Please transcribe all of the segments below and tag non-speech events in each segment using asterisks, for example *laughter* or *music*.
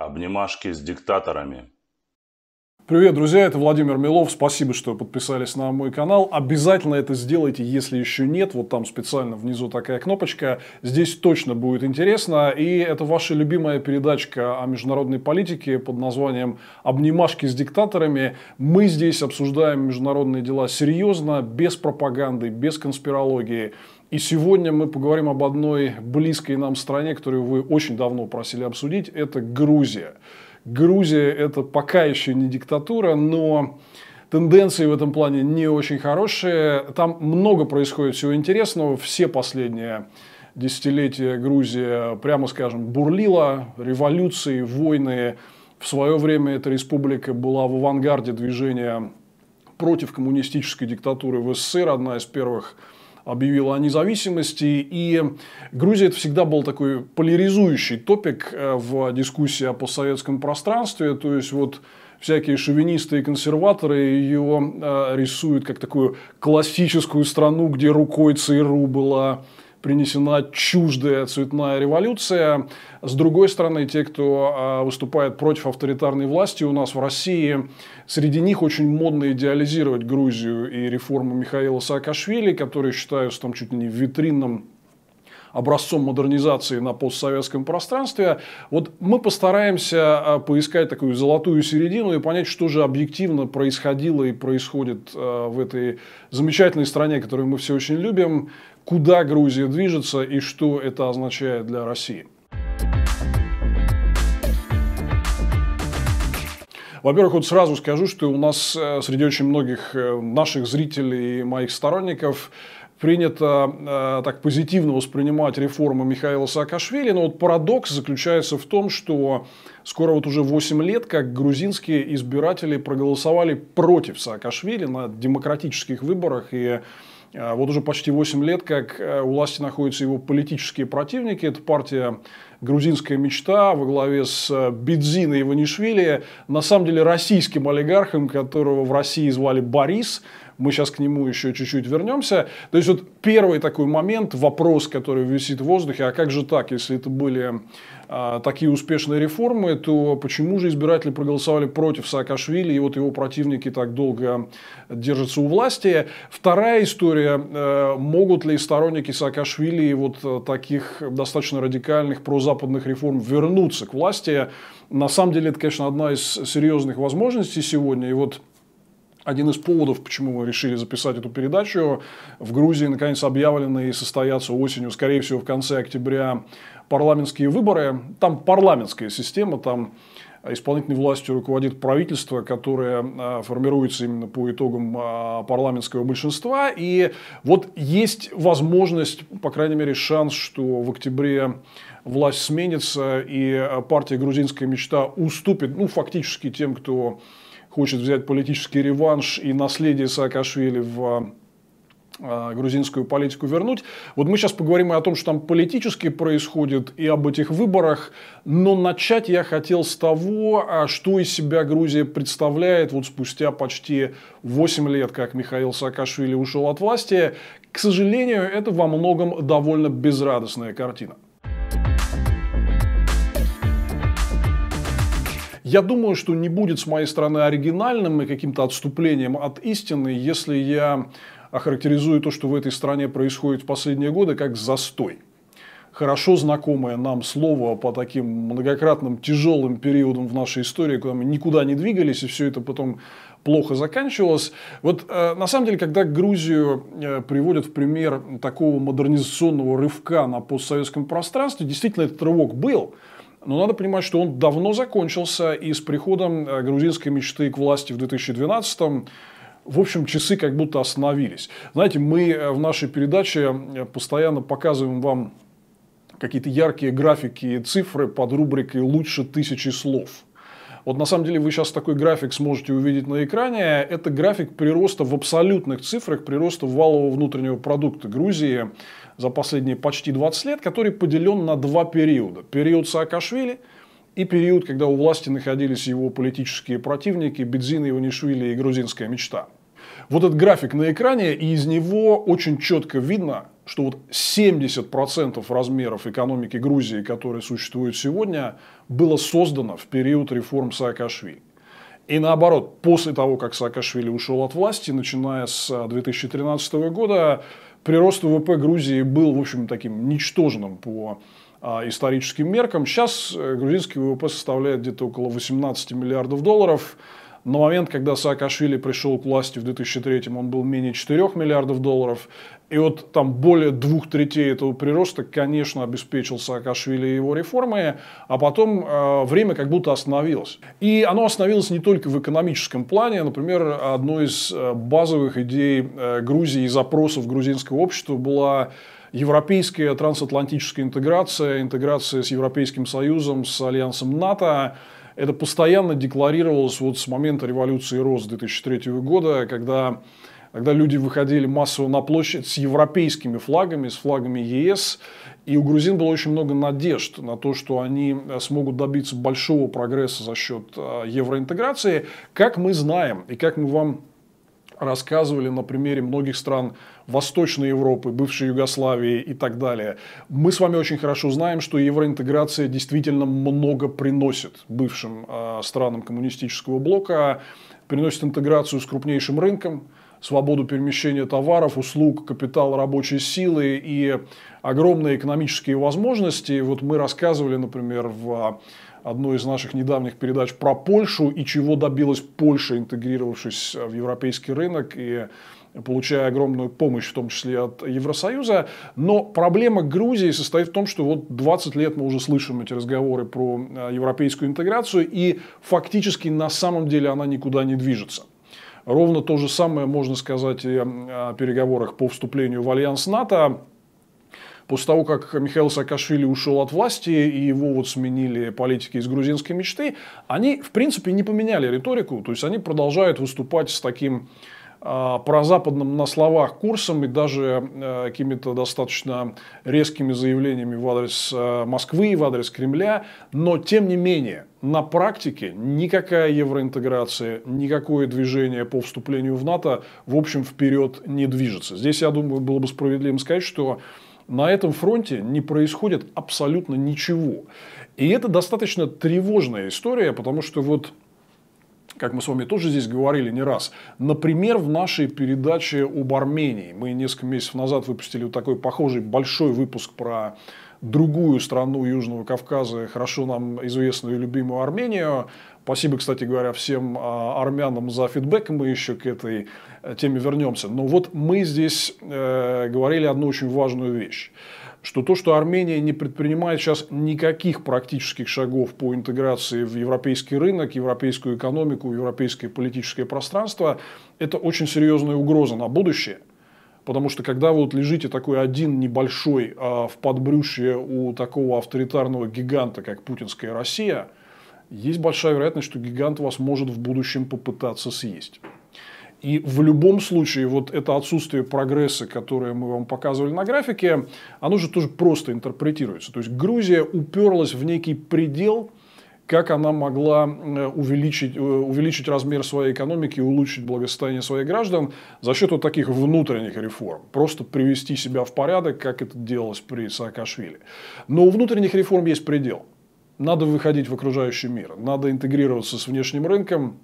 Обнимашки с диктаторами. Привет, друзья, это Владимир Милов. Спасибо, что подписались на мой канал. Обязательно это сделайте, если еще нет. Вот там специально внизу такая кнопочка. Здесь точно будет интересно. И это ваша любимая передачка о международной политике под названием «Обнимашки с диктаторами». Мы здесь обсуждаем международные дела серьезно, без пропаганды, без конспирологии. И сегодня мы поговорим об одной близкой нам стране, которую вы очень давно просили обсудить. Это Грузия. Грузия – это пока еще не диктатура, но тенденции в этом плане не очень хорошие. Там много происходит всего интересного. Все последние десятилетия Грузия, прямо скажем, бурлила. Революции, войны. В свое время эта республика была в авангарде движения против коммунистической диктатуры в СССР. Одна из первых объявила о независимости. И Грузия это всегда был такой поляризующий топик э, в дискуссии о постсоветском пространстве. То есть вот всякие шовинисты и консерваторы ее э, рисуют как такую классическую страну, где рукой ЦРУ была принесена чуждая цветная революция. С другой стороны, те, кто а, выступает против авторитарной власти у нас в России, среди них очень модно идеализировать Грузию и реформу Михаила Саакашвили, которые считаются там чуть ли не витринным образцом модернизации на постсоветском пространстве. Вот мы постараемся а, поискать такую золотую середину и понять, что же объективно происходило и происходит а, в этой замечательной стране, которую мы все очень любим куда Грузия движется и что это означает для России. Во-первых, вот сразу скажу, что у нас э, среди очень многих э, наших зрителей и моих сторонников принято э, так позитивно воспринимать реформы Михаила Саакашвили, но вот парадокс заключается в том, что скоро вот уже 8 лет, как грузинские избиратели проголосовали против Саакашвили на демократических выборах, и а, вот уже почти 8 лет, как э, у власти находятся его политические противники. Это партия «Грузинская мечта» во главе с э, Бедзиной Иванишвили, на самом деле российским олигархом, которого в России звали Борис, мы сейчас к нему еще чуть-чуть вернемся. То есть, вот первый такой момент, вопрос, который висит в воздухе, а как же так, если это были а, такие успешные реформы, то почему же избиратели проголосовали против Саакашвили, и вот его противники так долго держатся у власти? Вторая история, э, могут ли сторонники Саакашвили вот э, таких достаточно радикальных прозападных реформ вернуться к власти? На самом деле, это, конечно, одна из серьезных возможностей сегодня. И вот один из поводов, почему мы решили записать эту передачу. В Грузии, наконец, объявлены и состоятся осенью, скорее всего, в конце октября парламентские выборы. Там парламентская система, там исполнительной властью руководит правительство, которое а, формируется именно по итогам а, парламентского большинства. И вот есть возможность, по крайней мере, шанс, что в октябре власть сменится, и партия «Грузинская мечта» уступит, ну, фактически тем, кто хочет взять политический реванш и наследие Саакашвили в а, а, грузинскую политику вернуть. Вот мы сейчас поговорим и о том, что там политически происходит, и об этих выборах. Но начать я хотел с того, а, что из себя Грузия представляет вот спустя почти 8 лет, как Михаил Саакашвили ушел от власти. К сожалению, это во многом довольно безрадостная картина. Я думаю, что не будет с моей стороны оригинальным и каким-то отступлением от истины, если я охарактеризую то, что в этой стране происходит в последние годы, как застой хорошо знакомое нам слово по таким многократным тяжелым периодам в нашей истории, куда мы никуда не двигались, и все это потом плохо заканчивалось. Вот э, на самом деле, когда Грузию э, приводят в пример такого модернизационного рывка на постсоветском пространстве, действительно этот рывок был – но надо понимать, что он давно закончился, и с приходом э, грузинской мечты к власти в 2012-м в общем, часы как будто остановились. Знаете, мы э, в нашей передаче э, постоянно показываем вам какие-то яркие графики и цифры под рубрикой «Лучше тысячи слов». Вот на самом деле вы сейчас такой график сможете увидеть на экране. Это график прироста в абсолютных цифрах, прироста валового внутреннего продукта Грузии за последние почти 20 лет, который поделен на два периода. Период Саакашвили и период, когда у власти находились его политические противники Бедзина, Иванишвили и грузинская мечта. Вот этот график на экране, и из него очень четко видно, что вот 70% размеров экономики Грузии, которая существует сегодня, было создано в период реформ Саакашвили. И наоборот, после того, как Саакашвили ушел от власти, начиная с 2013 года, прирост ВВП Грузии был, в общем, таким ничтожным по а, историческим меркам. Сейчас э, грузинский ВВП составляет где-то около 18 миллиардов долларов. На момент, когда Саакашвили пришел к власти в 2003 он был менее 4 миллиардов долларов. И вот там более двух третей этого прироста, конечно, обеспечил Саакашвили и его реформы, а потом э, время как будто остановилось. И оно остановилось не только в экономическом плане. Например, одной из э, базовых идей э, Грузии и запросов грузинского общества была европейская трансатлантическая интеграция, интеграция с Европейским Союзом, с Альянсом НАТО. Это постоянно декларировалось вот с момента революции РОС 2003 года, когда когда люди выходили массово на площадь с европейскими флагами, с флагами ЕС, и у грузин было очень много надежд на то, что они э, смогут добиться большого прогресса за счет э, евроинтеграции, как мы знаем и как мы вам рассказывали на примере многих стран Восточной Европы, бывшей Югославии и так далее. Мы с вами очень хорошо знаем, что евроинтеграция действительно много приносит бывшим э, странам коммунистического блока, приносит интеграцию с крупнейшим рынком, свободу перемещения товаров, услуг, капитала, рабочей силы и огромные экономические возможности. Вот мы рассказывали, например, в одной из наших недавних передач про Польшу и чего добилась Польша, интегрировавшись в европейский рынок и получая огромную помощь, в том числе от Евросоюза. Но проблема Грузии состоит в том, что вот 20 лет мы уже слышим эти разговоры про э, европейскую интеграцию, и фактически на самом деле она никуда не движется. Ровно то же самое можно сказать и о переговорах по вступлению в альянс НАТО. После того, как Михаил Саакашвили ушел от власти и его вот сменили политики из грузинской мечты, они, в принципе, не поменяли риторику. То есть, они продолжают выступать с таким а, про западным на словах курсом и даже э, какими-то достаточно резкими заявлениями в адрес э, Москвы, и в адрес Кремля, но тем не менее на практике никакая евроинтеграция, никакое движение по вступлению в НАТО, в общем, вперед не движется. Здесь, я думаю, было бы справедливо сказать, что на этом фронте не происходит абсолютно ничего. И это достаточно тревожная история, потому что вот как мы с вами тоже здесь говорили не раз. Например, в нашей передаче об Армении. Мы несколько месяцев назад выпустили вот такой похожий большой выпуск про другую страну Южного Кавказа, хорошо нам известную и любимую Армению. Спасибо, кстати говоря, всем а, армянам за фидбэк. Мы еще к этой э, теме вернемся. Но вот мы здесь э, говорили одну очень важную вещь что то, что Армения не предпринимает сейчас никаких практических шагов по интеграции в европейский рынок, европейскую экономику, европейское политическое пространство, это очень серьезная угроза на будущее. Потому что когда вы вот лежите такой один небольшой а, в подбрюшье у такого авторитарного гиганта, как путинская Россия, есть большая вероятность, что гигант вас может в будущем попытаться съесть. И в любом случае вот это отсутствие прогресса, которое мы вам показывали на графике, оно же тоже просто интерпретируется. То есть Грузия уперлась в некий предел, как она могла э, увеличить, э, увеличить размер своей экономики, улучшить благосостояние своих граждан за счет вот таких внутренних реформ. Просто привести себя в порядок, как это делалось при Саакашвили. Но у внутренних реформ есть предел. Надо выходить в окружающий мир, надо интегрироваться с внешним рынком,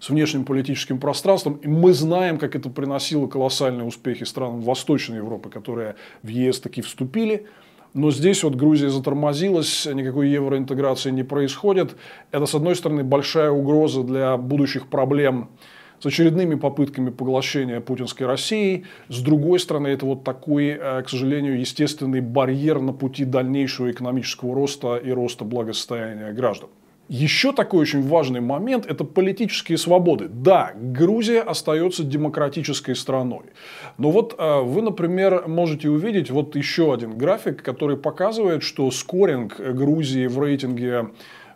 с внешним политическим пространством. И мы знаем, как это приносило колоссальные успехи странам Восточной Европы, которые в ЕС таки вступили. Но здесь вот Грузия затормозилась, никакой евроинтеграции не происходит. Это, с одной стороны, большая угроза для будущих проблем с очередными попытками поглощения путинской России. С другой стороны, это вот такой, э, к сожалению, естественный барьер на пути дальнейшего экономического роста и роста благосостояния граждан. Еще такой очень важный момент – это политические свободы. Да, Грузия остается демократической страной. Но вот э, вы, например, можете увидеть вот еще один график, который показывает, что скоринг Грузии в рейтинге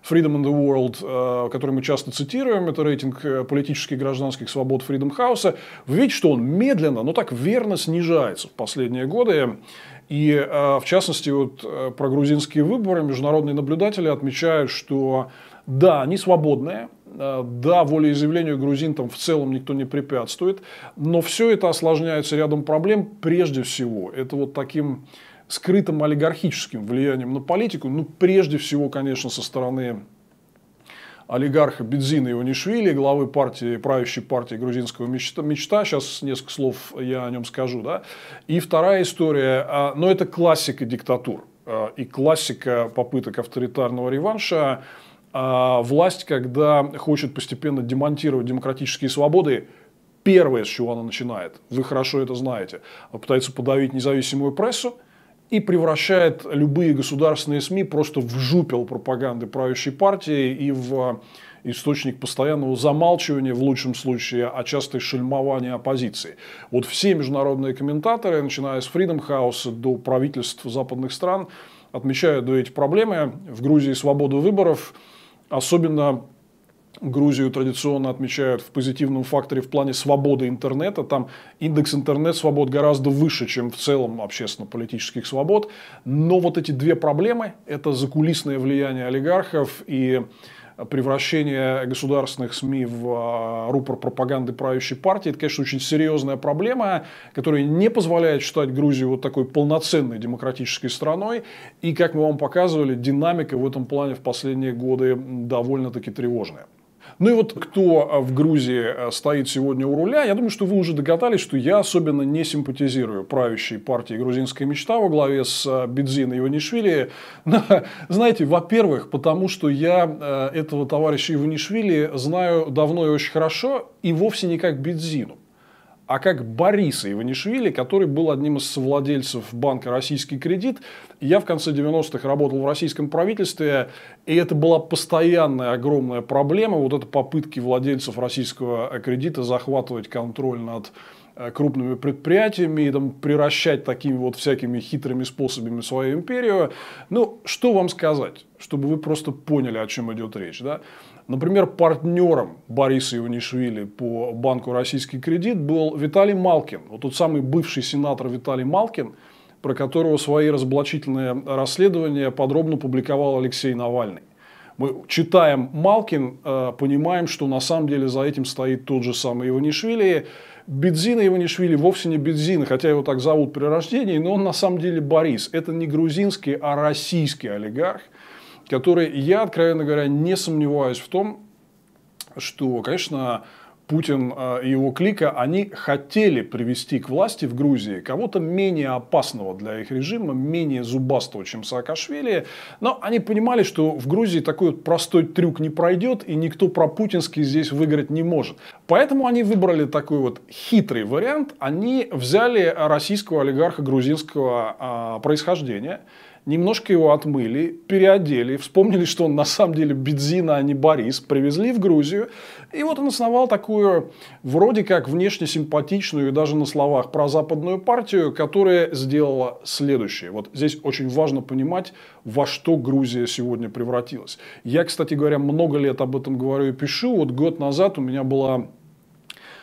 Freedom in the World, э, который мы часто цитируем, это рейтинг э, политических и гражданских свобод Freedom House, вы видите, что он медленно, но так верно снижается в последние годы. И э, в частности, вот э, про грузинские выборы международные наблюдатели отмечают, что да, они свободные, э, да, волеизъявлению грузин там в целом никто не препятствует, но все это осложняется рядом проблем. Прежде всего, это вот таким скрытым олигархическим влиянием на политику, ну, прежде всего, конечно, со стороны олигарха Бензина Иванишвили, главы партии, правящей партии грузинского мечта, мечта. Сейчас несколько слов я о нем скажу. Да? И вторая история, а, но это классика диктатур а, и классика попыток авторитарного реванша. А, власть, когда хочет постепенно демонтировать демократические свободы, первое, с чего она начинает, вы хорошо это знаете, пытается подавить независимую прессу, и превращает любые государственные СМИ просто в жупел пропаганды правящей партии и в а, источник постоянного замалчивания, в лучшем случае, а часто и шельмования оппозиции. Вот все международные комментаторы, начиная с Freedom House до правительств западных стран, отмечают эти проблемы. В Грузии свободу выборов, особенно Грузию традиционно отмечают в позитивном факторе в плане свободы интернета. Там индекс интернет-свобод гораздо выше, чем в целом общественно-политических свобод. Но вот эти две проблемы – это закулисное влияние олигархов и превращение государственных СМИ в а, рупор пропаганды правящей партии. Это, конечно, очень серьезная проблема, которая не позволяет считать Грузию вот такой полноценной демократической страной. И, как мы вам показывали, динамика в этом плане в последние годы довольно-таки тревожная. Ну и вот кто а, в Грузии а, стоит сегодня у руля, я думаю, что вы уже догадались, что я особенно не симпатизирую правящей партии «Грузинская мечта» во главе с а, Бедзиной Иванишвили. *laughs* Знаете, во-первых, потому что я этого товарища Иванишвили знаю давно и очень хорошо, и вовсе не как Бедзину а как Бориса Иванишвили, который был одним из совладельцев банка «Российский кредит». Я в конце 90-х работал в российском правительстве, и это была постоянная огромная проблема, вот это попытки владельцев российского э, кредита захватывать контроль над э, крупными предприятиями и там, приращать такими вот всякими хитрыми способами свою империю. Ну, что вам сказать, чтобы вы просто поняли, о чем идет речь. Да? Например, партнером Бориса Иванишвили по банку «Российский кредит» был Виталий Малкин. Вот тот самый бывший сенатор Виталий Малкин, про которого свои разоблачительные расследования подробно публиковал Алексей Навальный. Мы читаем Малкин, э, понимаем, что на самом деле за этим стоит тот же самый Иванишвили. Бедзина Иванишвили вовсе не Бедзина, хотя его так зовут при рождении, но он на самом деле Борис. Это не грузинский, а российский олигарх – которые я, откровенно говоря, не сомневаюсь в том, что, конечно, Путин э, и его клика, они хотели привести к власти в Грузии кого-то менее опасного для их режима, менее зубастого, чем Саакашвили. Но они понимали, что в Грузии такой вот простой трюк не пройдет, и никто про путинский здесь выиграть не может. Поэтому они выбрали такой вот хитрый вариант. Они взяли российского олигарха грузинского а, происхождения – немножко его отмыли, переодели, вспомнили, что он на самом деле Бедзина, а не Борис, привезли в Грузию. И вот он основал такую вроде как внешне симпатичную даже на словах про западную партию, которая сделала следующее. Вот здесь очень важно понимать, во что Грузия сегодня превратилась. Я, кстати говоря, много лет об этом говорю и пишу. Вот год назад у меня была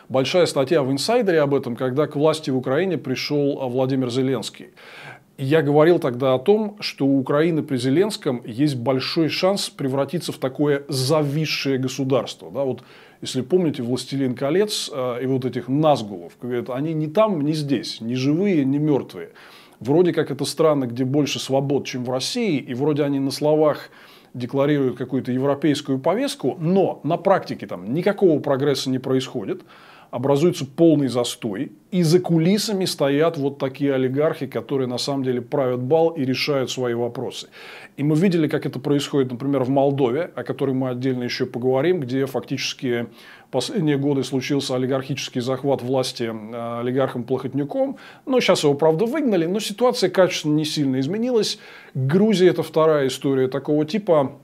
большая статья в «Инсайдере» об этом, когда к власти в Украине пришел Владимир Зеленский. Я говорил тогда о том, что у Украины при Зеленском есть большой шанс превратиться в такое зависшее государство. Да, вот если помните «Властелин колец» э, и вот этих назгулов, говорят, они не там, не здесь, не живые, не мертвые. Вроде как это страны, где больше свобод, чем в России, и вроде они на словах декларируют какую-то европейскую повестку, но на практике там никакого прогресса не происходит, образуется полный застой, и за кулисами стоят вот такие олигархи, которые на самом деле правят бал и решают свои вопросы. И мы видели, как это происходит, например, в Молдове, о которой мы отдельно еще поговорим, где фактически последние годы случился олигархический захват власти э, олигархом Плохотнюком. Но сейчас его, правда, выгнали, но ситуация качественно не сильно изменилась. Грузия – это вторая история такого типа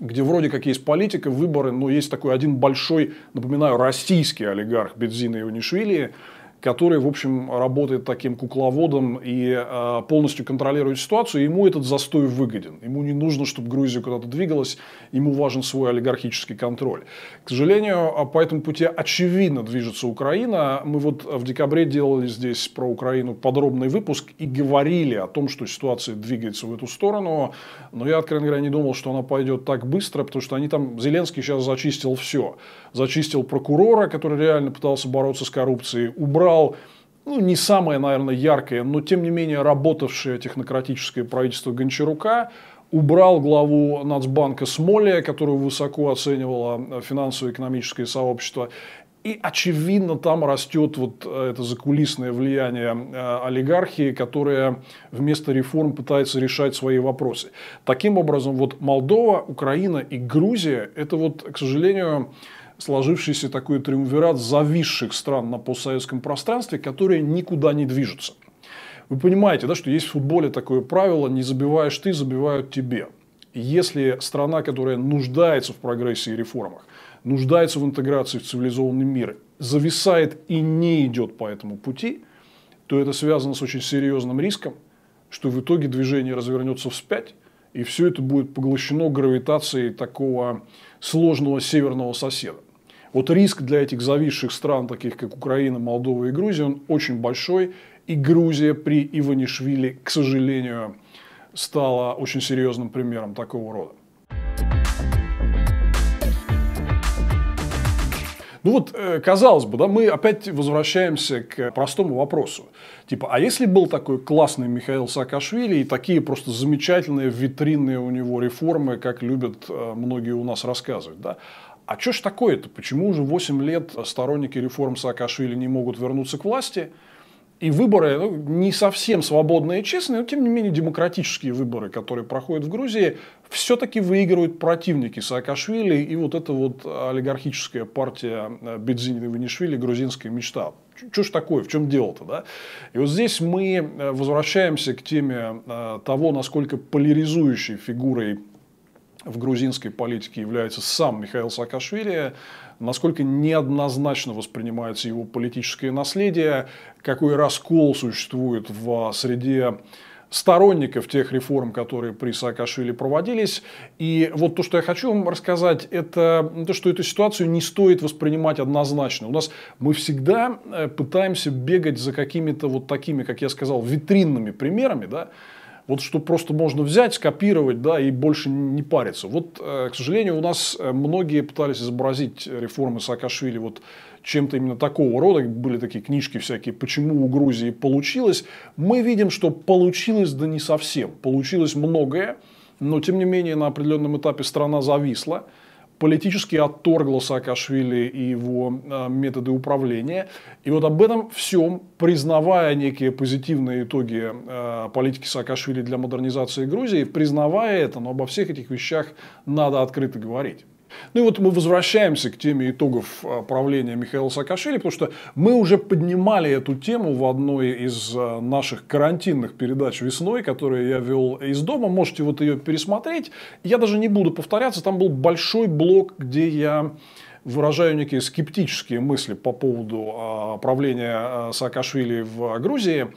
где вроде как есть политика, выборы, но есть такой один большой, напоминаю, российский олигарх и Унишвили который, в общем, работает таким кукловодом и э, полностью контролирует ситуацию, ему этот застой выгоден. Ему не нужно, чтобы Грузия куда-то двигалась, ему важен свой олигархический контроль. К сожалению, э, по этому пути очевидно движется Украина. Мы вот в декабре делали здесь про Украину подробный выпуск и говорили о том, что ситуация двигается в эту сторону, но я, откровенно говоря, не думал, что она пойдет так быстро, потому что они там, Зеленский сейчас зачистил все зачистил прокурора, который реально пытался бороться с коррупцией, убрал ну, не самое, наверное, яркое, но тем не менее работавшее технократическое правительство Гончарука, убрал главу Нацбанка Смолия, которую высоко оценивало финансово-экономическое сообщество. И, очевидно, там растет вот э, это закулисное влияние э, олигархии, которая вместо реформ пытается решать свои вопросы. Таким образом, вот Молдова, Украина и Грузия – это вот, к сожалению, сложившийся такой триумвират зависших стран на постсоветском пространстве, которые никуда не движутся. Вы понимаете, да, что есть в футболе такое правило «не забиваешь ты, забивают тебе». Если страна, которая нуждается в прогрессе и реформах, нуждается в интеграции в цивилизованный мир, зависает и не идет по этому пути, то это связано с очень серьезным риском, что в итоге движение развернется вспять, и все это будет поглощено гравитацией такого сложного северного соседа. Вот риск для этих зависших стран, таких как Украина, Молдова и Грузия, он очень большой. И Грузия при Иванишвили, к сожалению, стала очень серьезным примером такого рода. Ну вот, э, казалось бы, да, мы опять возвращаемся к простому вопросу. Типа, а если был такой классный Михаил Саакашвили и такие просто замечательные витринные у него реформы, как любят э, многие у нас рассказывать, да, а что ж такое-то? Почему уже 8 лет сторонники реформ Саакашвили не могут вернуться к власти? И выборы ну, не совсем свободные и честные, но тем не менее демократические выборы, которые проходят в Грузии, все-таки выигрывают противники Саакашвили и вот эта вот олигархическая партия э, Бедзинина и Ванишвили «Грузинская мечта». Что ж такое, в чем дело-то, да? И вот здесь мы э, возвращаемся к теме э, того, насколько поляризующей фигурой в грузинской политике является сам Михаил Саакашвили, насколько неоднозначно воспринимается его политическое наследие, какой раскол существует в а, среде сторонников тех реформ, которые при Саакашвили проводились. И вот то, что я хочу вам рассказать, это ну, то, что эту ситуацию не стоит воспринимать однозначно. У нас мы всегда э, пытаемся бегать за какими-то вот такими, как я сказал, витринными примерами, да, вот что просто можно взять, скопировать, да, и больше не париться. Вот, э, к сожалению, у нас э, многие пытались изобразить реформы Саакашвили вот чем-то именно такого рода. Были такие книжки всякие «Почему у Грузии получилось?». Мы видим, что получилось да не совсем. Получилось многое, но тем не менее на определенном этапе страна зависла политически отторгло Саакашвили и его а, методы управления. И вот об этом всем, признавая некие позитивные итоги а, политики Саакашвили для модернизации Грузии, признавая это, но обо всех этих вещах надо открыто говорить. Ну и вот мы возвращаемся к теме итогов а, правления Михаила Саакашвили, потому что мы уже поднимали эту тему в одной из а, наших карантинных передач весной, которую я вел из дома. Можете вот ее пересмотреть. Я даже не буду повторяться. Там был большой блок, где я выражаю некие скептические мысли по поводу а, правления Саакашвили в Грузии.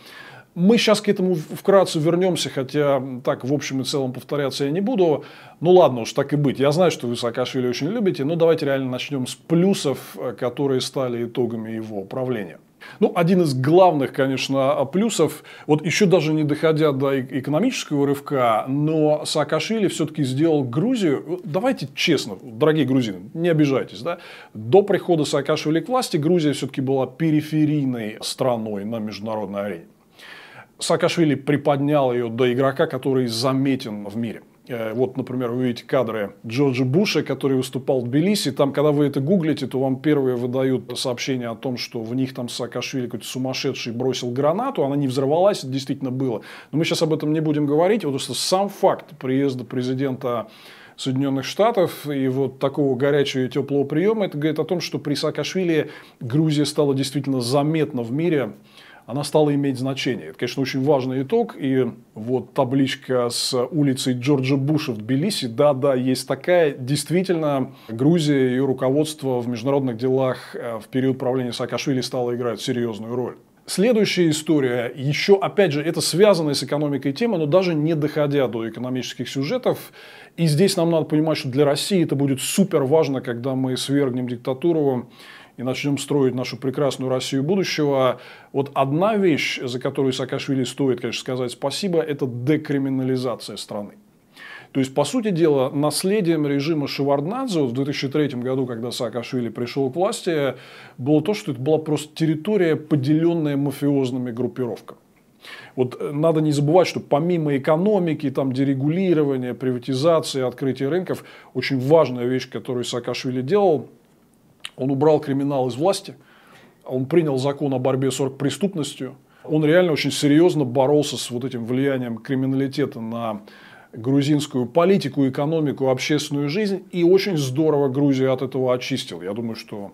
Мы сейчас к этому вкратце вернемся, хотя так в общем и целом повторяться я не буду. Ну ладно уж, так и быть. Я знаю, что вы Саакашвили очень любите, но давайте реально начнем с плюсов, э, которые стали итогами его правления. Ну, один из главных, конечно, а, плюсов, вот еще даже не доходя до экономического рывка, но Саакашвили все-таки сделал Грузию, э, давайте честно, дорогие грузины, не обижайтесь, да, до прихода Саакашвили к власти Грузия все-таки была периферийной страной на международной арене. Саакашвили приподнял ее до игрока, который заметен в мире. Э, вот, например, вы видите кадры Джорджа Буша, который выступал в Тбилиси. Там, когда вы это гуглите, то вам первые выдают сообщение о том, что в них там Саакашвили какой-то сумасшедший бросил гранату, она не взорвалась, это действительно было. Но мы сейчас об этом не будем говорить. Вот просто сам факт приезда президента Соединенных Штатов и вот такого горячего и теплого приема, это говорит о том, что при Саакашвили Грузия стала действительно заметна в мире она стала иметь значение. Это, конечно, очень важный итог. И вот табличка с улицей Джорджа Буша в Тбилиси, да-да, есть такая. Действительно, Грузия и ее руководство в международных делах э, в период правления Саакашвили стало играть серьезную роль. Следующая история, еще, опять же, это связанная с экономикой тема, но даже не доходя до экономических сюжетов. И здесь нам надо понимать, что для России это будет супер важно, когда мы свергнем диктатуру и начнем строить нашу прекрасную Россию будущего. Вот одна вещь, за которую Саакашвили стоит, конечно, сказать спасибо, это декриминализация страны. То есть, по сути дела, наследием режима Шеварднадзе вот в 2003 году, когда Саакашвили пришел к власти, было то, что это была просто территория, поделенная мафиозными группировками. Вот э, надо не забывать, что помимо экономики, там, дерегулирования, приватизации, открытия рынков, очень важная вещь, которую Саакашвили делал – он убрал криминал из власти, он принял закон о борьбе с преступностью. Он реально очень серьезно боролся с вот этим влиянием криминалитета на грузинскую политику, экономику, общественную жизнь. И очень здорово Грузия от этого очистил. Я думаю, что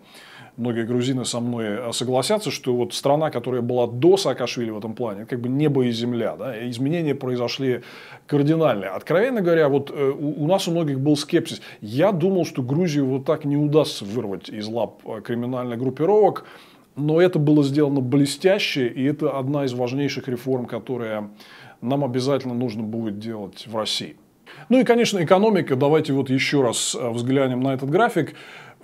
многие грузины со мной э, согласятся, что вот страна, которая была до Саакашвили в этом плане, как бы небо и земля, да, изменения произошли кардинальные. Откровенно говоря, вот э, у, нас у многих был скепсис. Я думал, что Грузию вот так не удастся вырвать из лап э, криминальных группировок, но это было сделано блестяще, и это одна из важнейших реформ, которая нам обязательно нужно будет делать в России. Ну и, конечно, экономика. Давайте вот еще раз взглянем на этот график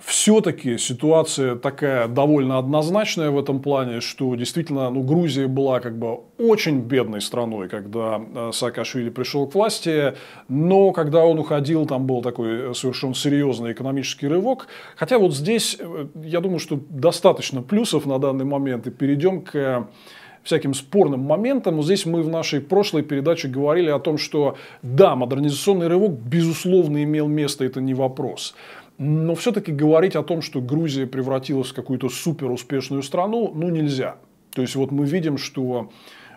все-таки ситуация такая довольно однозначная в этом плане, что действительно ну, Грузия была как бы очень бедной страной, когда э, Саакашвили пришел к власти, но когда он уходил, там был такой э, совершенно серьезный экономический рывок. Хотя вот здесь, э, я думаю, что достаточно плюсов на данный момент, и перейдем к всяким спорным моментам. Здесь мы в нашей прошлой передаче говорили о том, что да, модернизационный рывок безусловно имел место, это не вопрос. Но все-таки говорить о том, что Грузия превратилась в какую-то суперуспешную страну, ну нельзя. То есть вот мы видим, что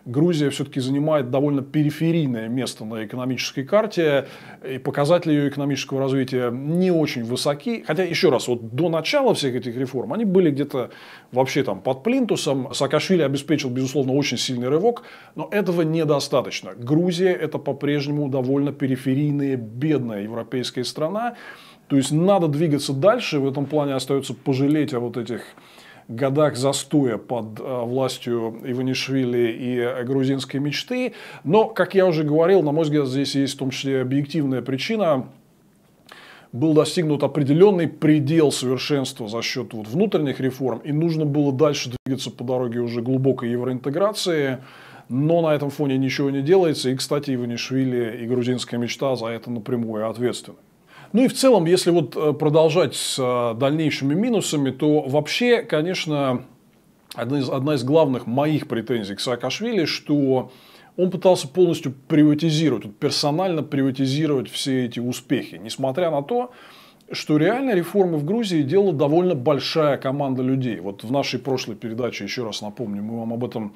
Грузия все-таки занимает довольно периферийное место на экономической карте, и показатели ее экономического развития не очень высоки. Хотя, еще раз, вот до начала всех этих реформ они были где-то вообще там под плинтусом. Саакашвили обеспечил, безусловно, очень сильный рывок, но этого недостаточно. Грузия – это по-прежнему довольно периферийная, бедная европейская страна, то есть надо двигаться дальше, в этом плане остается пожалеть о вот этих годах застоя под э, властью Иванишвили и грузинской мечты. Но, как я уже говорил, на мой взгляд, здесь есть в том числе объективная причина. Был достигнут определенный предел совершенства за счет вот внутренних реформ, и нужно было дальше двигаться по дороге уже глубокой евроинтеграции но на этом фоне ничего не делается. И, кстати, Иванишвили и грузинская мечта за это напрямую ответственны. Ну и в целом, если вот э, продолжать с э, дальнейшими минусами, то вообще, конечно, одна из, одна из главных моих претензий к Саакашвили, что он пытался полностью приватизировать, персонально приватизировать все эти успехи, несмотря на то, что реально реформы в Грузии делала довольно большая команда людей. Вот в нашей прошлой передаче, еще раз напомню, мы вам об этом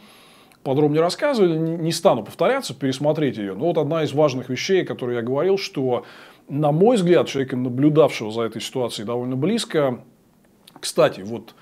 подробнее рассказывали, не стану повторяться, пересмотреть ее. Но вот одна из важных вещей, о которой я говорил, что на мой взгляд, человека, наблюдавшего за этой ситуацией довольно близко, кстати, вот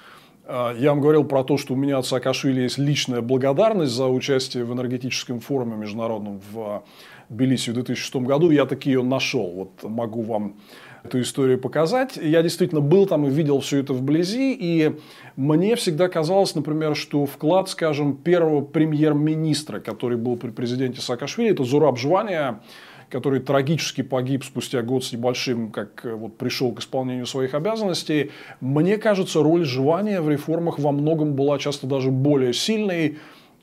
а, я вам говорил про то, что у меня от Саакашвили есть личная благодарность за участие в энергетическом форуме международном в а, Тбилиси в 2006 году. Я таки ее нашел. Вот могу вам эту историю показать. Я действительно был там и видел все это вблизи. И мне всегда казалось, например, что вклад, скажем, первого премьер-министра, который был при президенте Саакашвили, это Зураб Жвания, который трагически погиб спустя год с небольшим, как э, вот пришел к исполнению своих обязанностей, мне кажется, роль желания в реформах во многом была часто даже более сильной,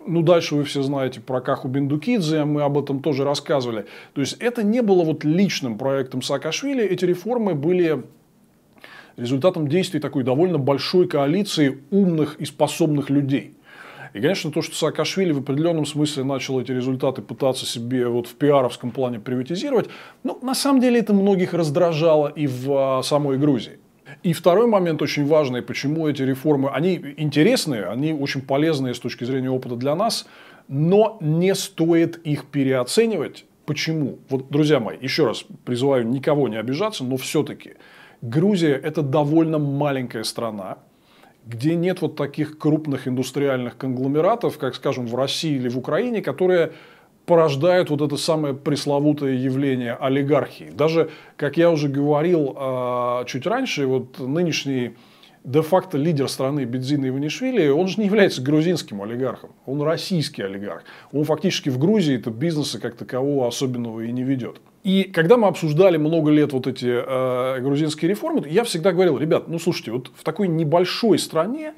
ну, дальше вы все знаете про Каху Бендукидзе, мы об этом тоже рассказывали. То есть, это не было вот личным проектом Саакашвили, эти реформы были результатом действий такой довольно большой коалиции умных и способных людей. И, конечно, то, что Саакашвили в определенном смысле начал эти результаты пытаться себе вот в пиаровском плане приватизировать, ну, на самом деле это многих раздражало и в а, самой Грузии. И второй момент очень важный, почему эти реформы, они интересные, они очень полезные с точки зрения опыта для нас, но не стоит их переоценивать. Почему? Вот, друзья мои, еще раз призываю никого не обижаться, но все-таки Грузия – это довольно маленькая страна, где нет вот таких крупных индустриальных конгломератов, как, скажем, в России или в Украине, которые порождают вот это самое пресловутое явление олигархии. Даже, как я уже говорил а, чуть раньше, вот нынешний де-факто лидер страны Бензина Иванишвили, он же не является грузинским олигархом, он российский олигарх. Он фактически в Грузии это бизнеса как такового особенного и не ведет. И когда мы обсуждали много лет вот эти э, грузинские реформы, я всегда говорил, ребят, ну слушайте, вот в такой небольшой стране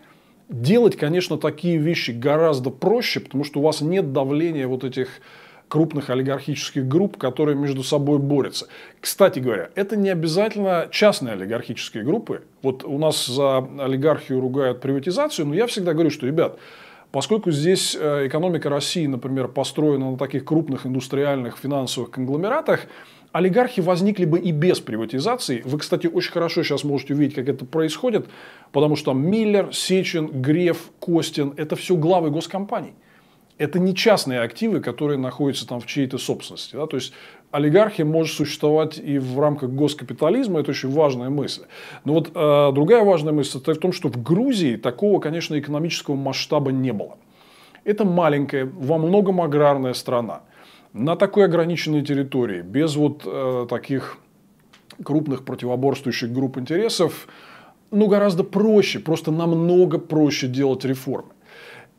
делать, конечно, такие вещи гораздо проще, потому что у вас нет давления вот этих крупных олигархических групп, которые между собой борются. Кстати говоря, это не обязательно частные олигархические группы. Вот у нас за олигархию ругают приватизацию, но я всегда говорю, что, ребят, Поскольку здесь э, экономика России, например, построена на таких крупных индустриальных финансовых конгломератах, олигархи возникли бы и без приватизации. Вы, кстати, очень хорошо сейчас можете увидеть, как это происходит, потому что Миллер, Сечин, Греф, Костин – это все главы госкомпаний это не частные активы, которые находятся там в чьей-то собственности. Да? То есть олигархия может существовать и в рамках госкапитализма, это очень важная мысль. Но вот э, другая важная мысль это в том, что в Грузии такого, конечно, экономического масштаба не было. Это маленькая, во многом аграрная страна. На такой ограниченной территории, без вот э, таких крупных противоборствующих групп интересов, ну, гораздо проще, просто намного проще делать реформы.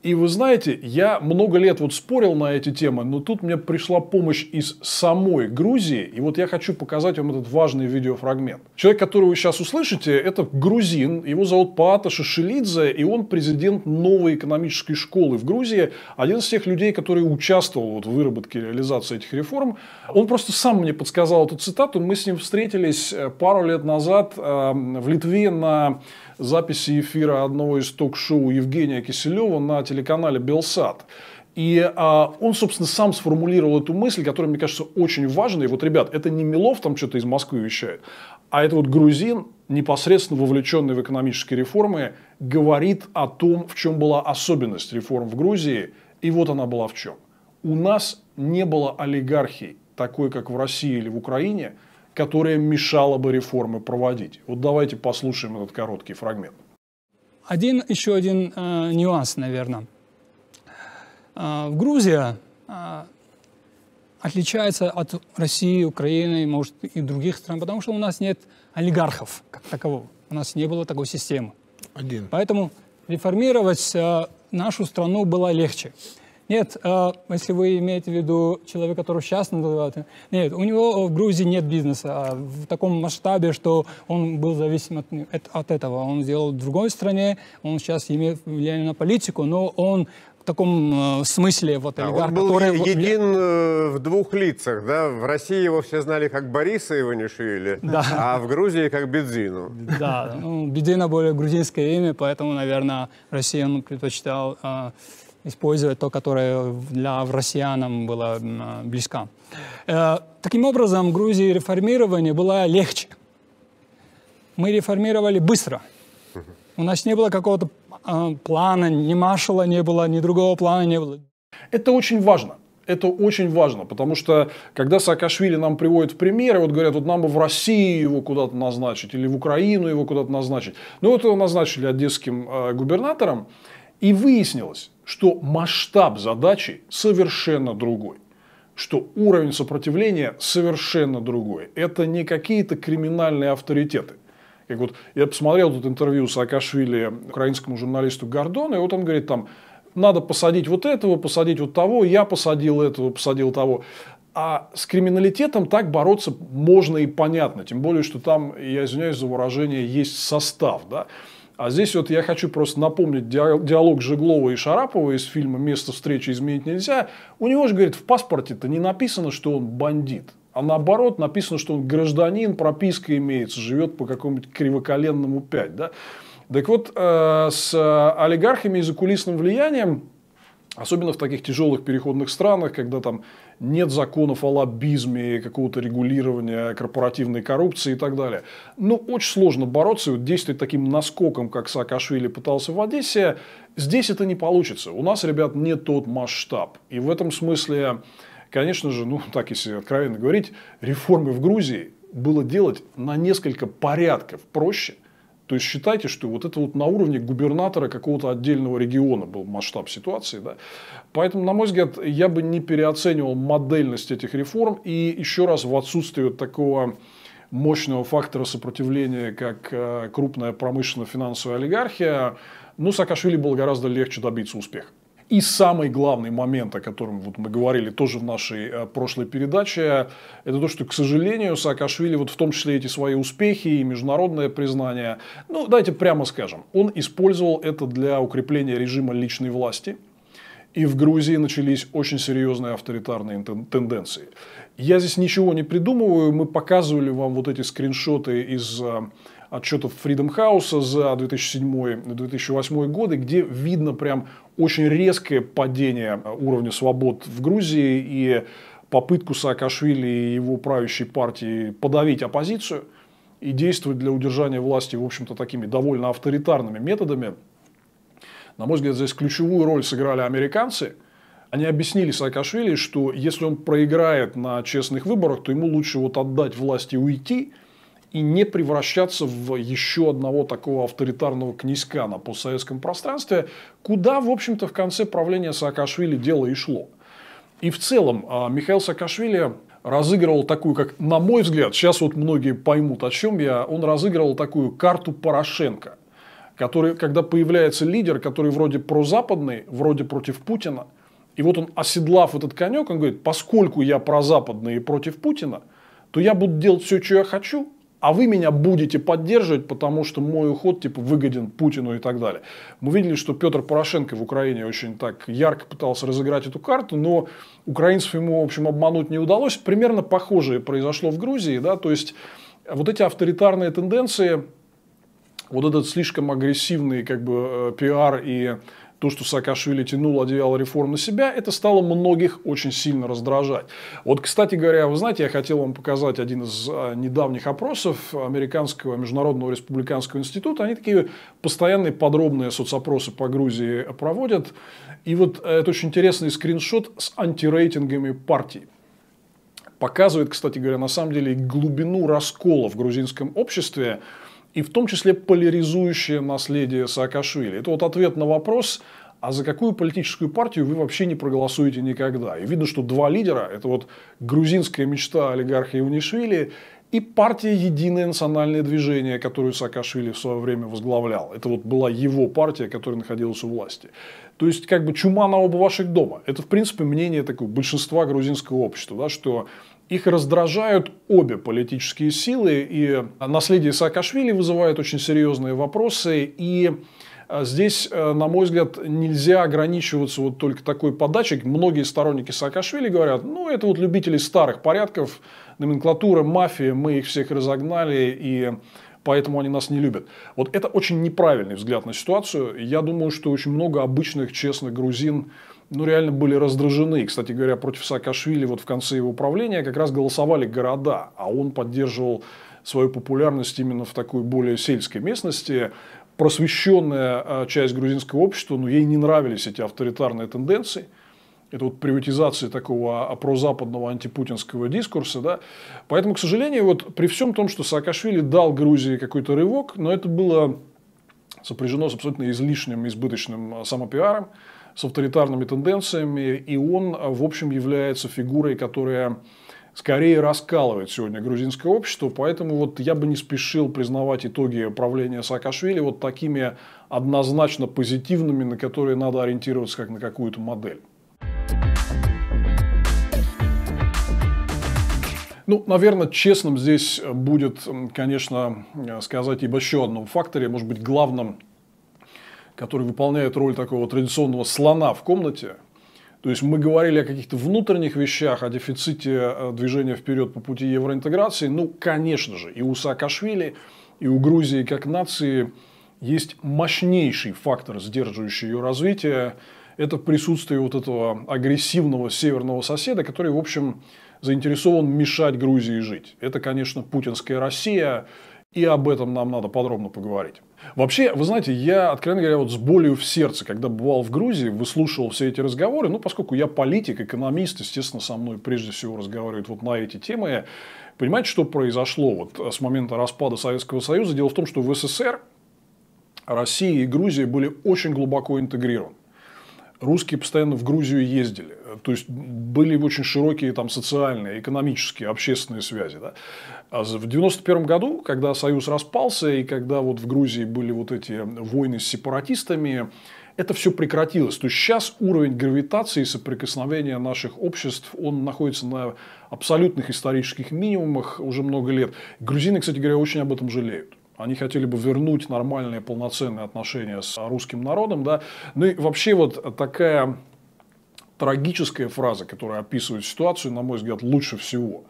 И вы знаете, я много лет вот спорил на эти темы, но тут мне пришла помощь из самой Грузии, и вот я хочу показать вам этот важный видеофрагмент. Человек, которого вы сейчас услышите, это грузин, его зовут Паата Шишелидзе, и он президент новой экономической школы в Грузии, один из тех людей, который участвовал вот в выработке и реализации этих реформ. Он просто сам мне подсказал эту цитату, мы с ним встретились э, пару лет назад э, в Литве на записи эфира одного из ток-шоу Евгения Киселева на телеканале «Белсат». И а, он, собственно, сам сформулировал эту мысль, которая, мне кажется, очень важна. И вот, ребят, это не Милов там что-то из Москвы вещает, а это вот грузин, непосредственно вовлеченный в экономические реформы, говорит о том, в чем была особенность реформ в Грузии. И вот она была в чем. У нас не было олигархии, такой, как в России или в Украине – которая мешала бы реформы проводить. Вот давайте послушаем этот короткий фрагмент. Один, еще один э, нюанс, наверное. Э, в Грузия э, отличается от России, Украины, может, и других стран, потому что у нас нет олигархов как такового. У нас не было такой системы. Один. Поэтому реформировать э, нашу страну было легче. Нет, а, если вы имеете в виду человека, который сейчас называют, нет, у него в Грузии нет бизнеса а в таком масштабе, что он был зависим от, от этого. Он сделал в другой стране, он сейчас имеет влияние на политику, но он в таком э, смысле вот а олигарх, он был который... един э, в двух лицах, да? В России его все знали как Бориса его Иванишвили, *laughs* да. а в Грузии как Бедзину. Да, ну, Бедзина более грузинское имя, поэтому, наверное, Россия он предпочитал использовать то, которое для россиянам было а, близко. Э, таким образом, Грузии реформирование было легче. Мы реформировали быстро. У нас не было какого-то а, плана, ни маршала не было, ни другого плана не было. Это очень важно. Это очень важно, потому что когда Саакашвили нам приводит примеры, вот говорят, вот нам бы в России его куда-то назначить, или в Украину его куда-то назначить. Ну вот его назначили одесским э, губернатором, и выяснилось, что масштаб задачи совершенно другой что уровень сопротивления совершенно другой. Это не какие-то криминальные авторитеты. Как вот я посмотрел тут интервью Саакашвили украинскому журналисту Гордону, и вот он говорит там, надо посадить вот этого, посадить вот того, я посадил этого, посадил того. А с криминалитетом так бороться можно и понятно, тем более, что там, я извиняюсь за выражение, есть состав. Да? А здесь вот я хочу просто напомнить диалог Жеглова и Шарапова из фильма «Место встречи изменить нельзя». У него же, говорит, в паспорте-то не написано, что он бандит. А наоборот, написано, что он гражданин, прописка имеется, живет по какому-нибудь кривоколенному 5. Да? Так вот, э, с олигархами и закулисным влиянием особенно в таких тяжелых переходных странах, когда там нет законов о лоббизме, какого-то регулирования корпоративной коррупции и так далее. Но ну, очень сложно бороться и вот действовать таким наскоком, как Саакашвили пытался в Одессе. Здесь это не получится. У нас, ребят, не тот масштаб. И в этом смысле, конечно же, ну, так если откровенно говорить, реформы в Грузии было делать на несколько порядков проще, то есть считайте, что вот это вот на уровне губернатора какого-то отдельного региона был масштаб ситуации. Да? Поэтому, на мой взгляд, я бы не переоценивал модельность этих реформ и еще раз в отсутствие вот такого мощного фактора сопротивления, как э, крупная промышленно-финансовая олигархия, ну, Саакашвили было гораздо легче добиться успеха. И самый главный момент, о котором вот мы говорили тоже в нашей э, прошлой передаче, это то, что, к сожалению, Саакашвили, вот в том числе эти свои успехи и международное признание, ну, давайте прямо скажем, он использовал это для укрепления режима личной власти, и в Грузии начались очень серьезные авторитарные тенденции. Я здесь ничего не придумываю, мы показывали вам вот эти скриншоты из э, отчетов Freedom House за 2007-2008 годы, где видно прям очень резкое падение уровня свобод в Грузии и попытку Саакашвили и его правящей партии подавить оппозицию и действовать для удержания власти, в общем-то, такими довольно авторитарными методами. На мой взгляд, здесь ключевую роль сыграли американцы – они объяснили Саакашвили, что если он проиграет на честных выборах, то ему лучше вот отдать власти и уйти – и не превращаться в еще одного такого авторитарного князька на постсоветском пространстве, куда, в общем-то, в конце правления Саакашвили дело и шло. И в целом а, Михаил Саакашвили разыгрывал такую, как, на мой взгляд, сейчас вот многие поймут, о чем я, он разыгрывал такую карту Порошенко, который, когда появляется лидер, который вроде прозападный, вроде против Путина, и вот он, оседлав этот конек, он говорит, поскольку я прозападный и против Путина, то я буду делать все, что я хочу, а вы меня будете поддерживать, потому что мой уход типа выгоден Путину и так далее. Мы видели, что Петр Порошенко в Украине очень так ярко пытался разыграть эту карту, но украинцев ему, в общем, обмануть не удалось. Примерно похожее произошло в Грузии, да, то есть вот эти авторитарные тенденции, вот этот слишком агрессивный как бы э, пиар и то, что Саакашвили тянул одеяло реформ на себя, это стало многих очень сильно раздражать. Вот, кстати говоря, вы знаете, я хотел вам показать один из а, недавних опросов Американского международного республиканского института. Они такие постоянные подробные соцопросы по Грузии проводят. И вот э, это очень интересный скриншот с антирейтингами партий показывает, кстати говоря, на самом деле глубину раскола в грузинском обществе и в том числе поляризующее наследие Саакашвили. Это вот ответ на вопрос, а за какую политическую партию вы вообще не проголосуете никогда. И видно, что два лидера, это вот грузинская мечта олигарха Иванишвили и партия «Единое национальное движение», которую Саакашвили в свое время возглавлял. Это вот была его партия, которая находилась у власти. То есть, как бы чума на оба ваших дома. Это, в принципе, мнение такого большинства грузинского общества, да, что их раздражают обе политические силы, и наследие Саакашвили вызывает очень серьезные вопросы, и э, Здесь, э, на мой взгляд, нельзя ограничиваться вот только такой подачей. Многие сторонники Саакашвили говорят, ну, это вот любители старых порядков, номенклатуры, мафии, мы их всех разогнали, и поэтому они нас не любят. Вот это очень неправильный взгляд на ситуацию. Я думаю, что очень много обычных, честных грузин ну, реально были раздражены. и Кстати говоря, против Саакашвили вот в конце его правления как раз голосовали города, а он поддерживал свою популярность именно в такой более сельской местности. Просвещенная а, часть грузинского общества, но ну, ей не нравились эти авторитарные тенденции – это вот приватизация такого а, прозападного антипутинского дискурса. Да? Поэтому, к сожалению, вот при всем том, что Саакашвили дал Грузии какой-то рывок, но это было сопряжено с абсолютно излишним, избыточным а, самопиаром с авторитарными тенденциями, и он, в общем, является фигурой, которая скорее раскалывает сегодня грузинское общество, поэтому вот я бы не спешил признавать итоги правления Саакашвили вот такими однозначно позитивными, на которые надо ориентироваться как на какую-то модель. Ну, наверное, честным здесь будет, конечно, э, сказать ибо еще одном факторе, может быть, главным который выполняет роль такого традиционного слона в комнате. То есть мы говорили о каких-то внутренних вещах, о дефиците э, движения вперед по пути евроинтеграции. Ну, конечно же, и у Саакашвили, и у Грузии как нации есть мощнейший фактор, сдерживающий ее развитие. Это присутствие вот этого агрессивного северного соседа, который, в общем, заинтересован мешать Грузии жить. Это, конечно, путинская Россия, и об этом нам надо подробно поговорить. Вообще, вы знаете, я, откровенно говоря, вот с болью в сердце, когда бывал в Грузии, выслушивал все эти разговоры, ну, поскольку я политик, экономист, естественно, со мной прежде всего разговаривают вот на эти темы, понимаете, что произошло вот с момента распада Советского Союза? Дело в том, что в СССР Россия и Грузия были очень глубоко интегрированы. Русские постоянно в Грузию ездили то есть были очень широкие там социальные, экономические, общественные связи. Да? А в 91 году, когда Союз распался и когда вот в Грузии были вот эти войны с сепаратистами, это все прекратилось. То есть сейчас уровень гравитации и соприкосновения наших обществ, он находится на абсолютных исторических минимумах уже много лет. Грузины, кстати говоря, очень об этом жалеют. Они хотели бы вернуть нормальные полноценные отношения с русским народом, да. Ну и вообще вот такая трагическая фраза, которая описывает ситуацию, на мой взгляд, лучше всего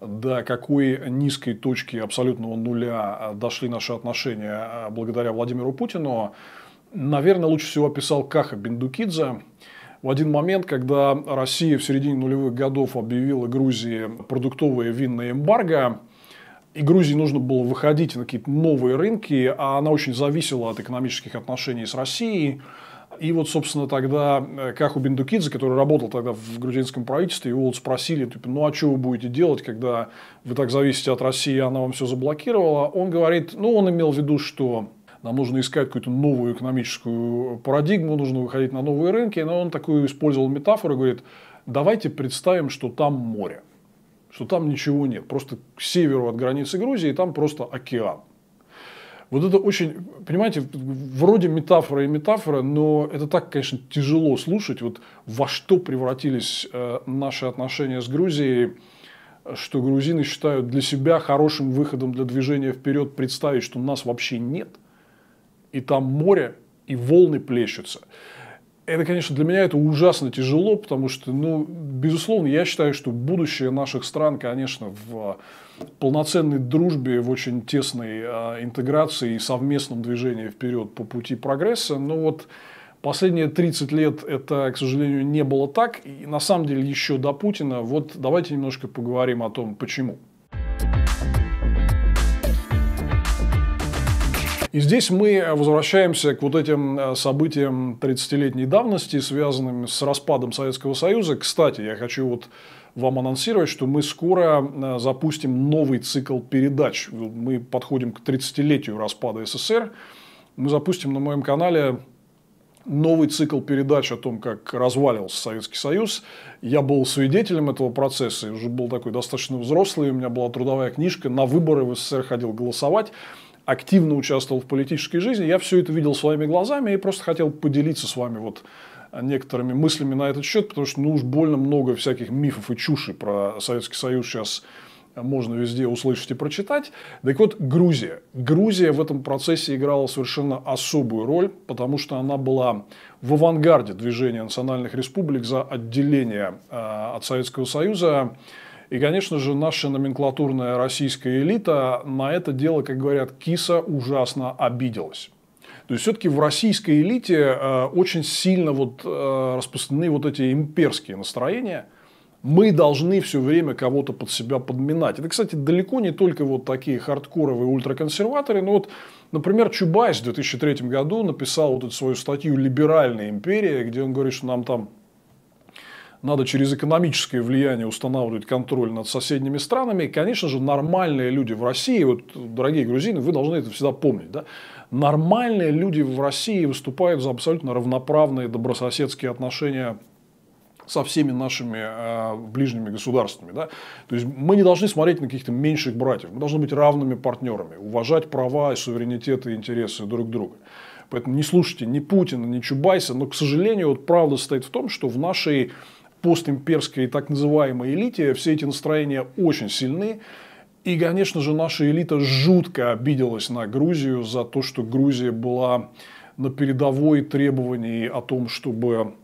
до какой низкой точки абсолютного нуля а, дошли наши отношения а, благодаря Владимиру Путину, наверное, лучше всего описал Каха Бендукидзе. В один момент, когда Россия в середине нулевых годов объявила Грузии продуктовые винные эмбарго, и Грузии нужно было выходить на какие-то новые рынки, а она очень зависела от экономических отношений с Россией, и вот, собственно, тогда э, Каху Бендукидзе, который работал тогда в грузинском правительстве, его вот спросили, типа, ну а что вы будете делать, когда вы так зависите от России, она вам все заблокировала? Он говорит, ну он имел в виду, что нам нужно искать какую-то новую экономическую парадигму, нужно выходить на новые рынки. Но он такую использовал метафору, говорит, давайте представим, что там море, что там ничего нет, просто к северу от границы Грузии, там просто океан. Вот это очень, понимаете, вроде метафора и метафора, но это так, конечно, тяжело слушать, вот во что превратились э, наши отношения с Грузией, что грузины считают для себя хорошим выходом для движения вперед представить, что нас вообще нет, и там море, и волны плещутся. Это, конечно, для меня это ужасно тяжело, потому что, ну, безусловно, я считаю, что будущее наших стран, конечно, в полноценной дружбе, в очень тесной а, интеграции и совместном движении вперед по пути прогресса. Но ну вот последние 30 лет это, к сожалению, не было так. И на самом деле еще до Путина. Вот давайте немножко поговорим о том, почему. И здесь мы возвращаемся к вот этим а, событиям 30-летней давности, связанным с распадом Советского Союза. Кстати, я хочу вот вам анонсировать, что мы скоро э, запустим новый цикл передач. Мы подходим к 30-летию распада СССР. Мы запустим на моем канале новый цикл передач о том, как развалился Советский Союз. Я был свидетелем этого процесса, я уже был такой достаточно взрослый, у меня была трудовая книжка, на выборы в СССР ходил голосовать активно участвовал в политической жизни, я все это видел своими глазами и просто хотел поделиться с вами вот некоторыми мыслями на этот счет, потому что ну уж больно много всяких мифов и чуши про Советский Союз сейчас можно везде услышать и прочитать. Так вот, Грузия. Грузия в этом процессе играла совершенно особую роль, потому что она была в авангарде движения национальных республик за отделение э, от Советского Союза. И, конечно же, наша номенклатурная российская элита на это дело, как говорят, киса ужасно обиделась. То есть, все-таки в российской элите э, очень сильно вот э, распространены вот эти имперские настроения. Мы должны все время кого-то под себя подминать. Это, кстати, далеко не только вот такие хардкоровые ультраконсерваторы, но вот Например, Чубайс в 2003 году написал вот эту свою статью «Либеральная империя», где он говорит, что нам там надо через экономическое влияние устанавливать контроль над соседними странами. И, конечно же, нормальные люди в России, вот, дорогие грузины, вы должны это всегда помнить, да, нормальные люди в России выступают за абсолютно равноправные добрососедские отношения со всеми нашими э, ближними государствами. Да? То есть мы не должны смотреть на каких-то меньших братьев, мы должны быть равными партнерами, уважать права и суверенитеты и интересы друг друга. Поэтому не слушайте ни Путина, ни Чубайса, но, к сожалению, вот правда стоит в том, что в нашей постимперской так называемой элите все эти настроения очень сильны. И, конечно же, наша элита жутко обиделась на Грузию за то, что Грузия была на передовой требований о том, чтобы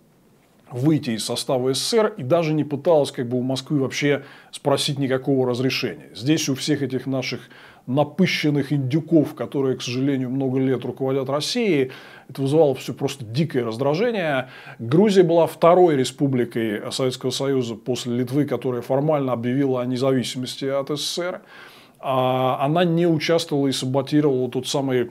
выйти из состава СССР и даже не пыталась как бы у Москвы вообще спросить никакого разрешения. Здесь у всех этих наших напыщенных индюков, которые, к сожалению, много лет руководят Россией. Это вызывало все просто дикое раздражение. Грузия была второй республикой Советского Союза после Литвы, которая формально объявила о независимости от СССР. А, она не участвовала и саботировала тот самый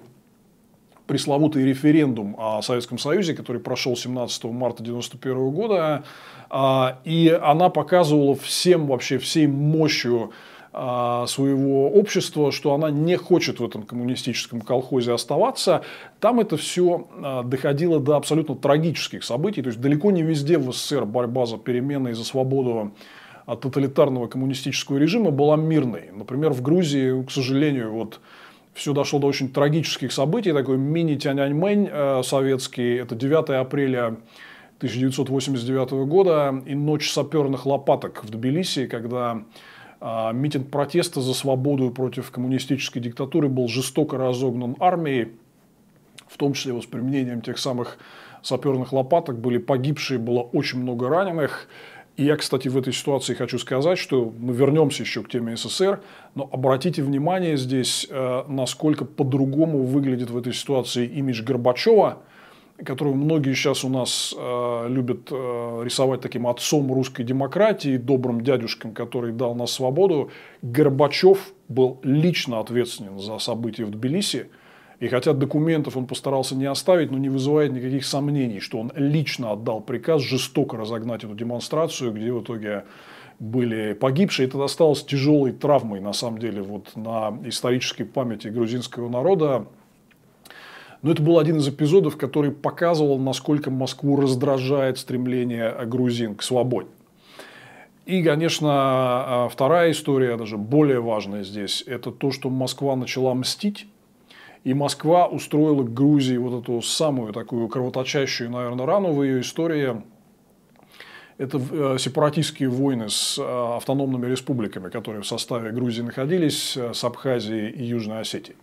пресловутый референдум о Советском Союзе, который прошел 17 марта 1991 года. А, и она показывала всем вообще, всей мощью а, своего общества, что она не хочет в этом коммунистическом колхозе оставаться. Там это все а, доходило до абсолютно трагических событий. То есть далеко не везде в СССР борьба за перемены и за свободу от а, тоталитарного коммунистического режима была мирной. Например, в Грузии, к сожалению, вот все дошло до очень трагических событий. Такой мини-тяньаньмэнь э, советский. Это 9 апреля 1989 года и ночь саперных лопаток в Тбилиси, когда а, митинг протеста за свободу против коммунистической диктатуры был жестоко разогнан армией, в том числе с применением тех самых саперных лопаток. Были погибшие, было очень много раненых. И я, кстати, в этой ситуации хочу сказать, что мы вернемся еще к теме СССР, но обратите внимание здесь, э, насколько по-другому выглядит в этой ситуации имидж Горбачева – которую многие сейчас у нас э, любят э, рисовать таким отцом русской демократии, добрым дядюшкам, который дал нас свободу, Горбачев был лично ответственен за события в Тбилиси. И хотя документов он постарался не оставить, но не вызывает никаких сомнений, что он лично отдал приказ жестоко разогнать эту демонстрацию, где в итоге были погибшие. Это осталось тяжелой травмой, на самом деле, вот на исторической памяти грузинского народа. Но это был один из эпизодов, который показывал, насколько Москву раздражает стремление э, грузин к свободе. И, конечно, а, а, вторая история, даже более важная здесь, это то, что Москва начала мстить. И Москва устроила Грузии вот эту самую такую кровоточащую, наверное, рану в ее истории. Это э, сепаратистские войны с э, автономными республиками, которые в составе Грузии находились, с Абхазией и Южной Осетией.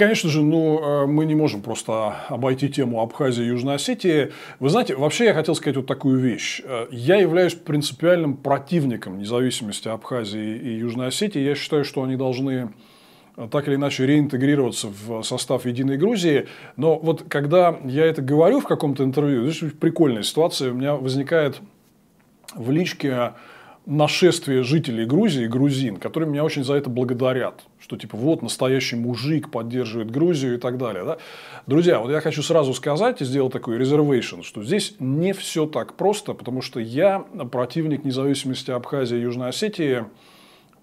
Конечно же, ну, э, мы не можем просто обойти тему Абхазии и Южной Осетии. Вы знаете, вообще я хотел сказать вот такую вещь. Э, я являюсь принципиальным противником независимости Абхазии и Южной Осетии. Я считаю, что они должны э, так или иначе реинтегрироваться в состав Единой Грузии. Но вот когда я это говорю в каком-то интервью, здесь прикольная ситуация, у меня возникает в личке нашествие жителей Грузии, грузин, которые меня очень за это благодарят, что типа вот настоящий мужик поддерживает Грузию и так далее. Да? Друзья, вот я хочу сразу сказать и сделать такой резервейшн, что здесь не все так просто, потому что я противник независимости Абхазии и Южной Осетии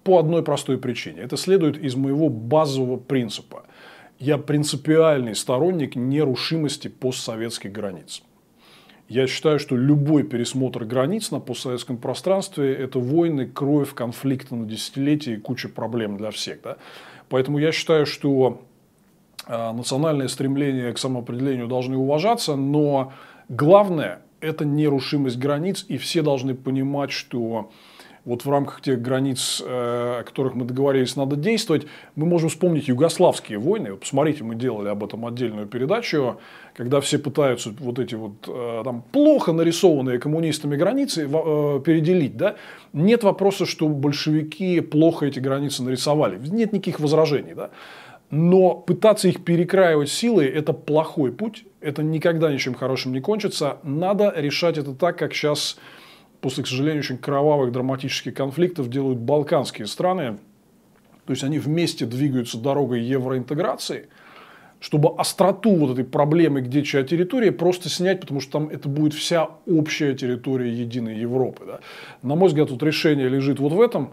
по одной простой причине. Это следует из моего базового принципа. Я принципиальный сторонник нерушимости постсоветских границ. Я считаю, что любой пересмотр границ на постсоветском пространстве – это войны, кровь, конфликты на десятилетия и куча проблем для всех. Да? Поэтому я считаю, что э, национальные стремления к самоопределению должны уважаться, но главное – это нерушимость границ, и все должны понимать, что вот в рамках тех границ, э, о которых мы договорились, надо действовать, мы можем вспомнить югославские войны. Вот посмотрите, мы делали об этом отдельную передачу, когда все пытаются вот эти вот э, там плохо нарисованные коммунистами границы э, переделить. Да? Нет вопроса, что большевики плохо эти границы нарисовали. Нет никаких возражений. Да? Но пытаться их перекраивать силой – это плохой путь. Это никогда ничем хорошим не кончится. Надо решать это так, как сейчас после, к сожалению, очень кровавых драматических конфликтов делают балканские страны. То есть они вместе двигаются дорогой евроинтеграции, чтобы остроту вот этой проблемы, где чья территория, просто снять, потому что там это будет вся общая территория единой Европы. Да. На мой взгляд, тут решение лежит вот в этом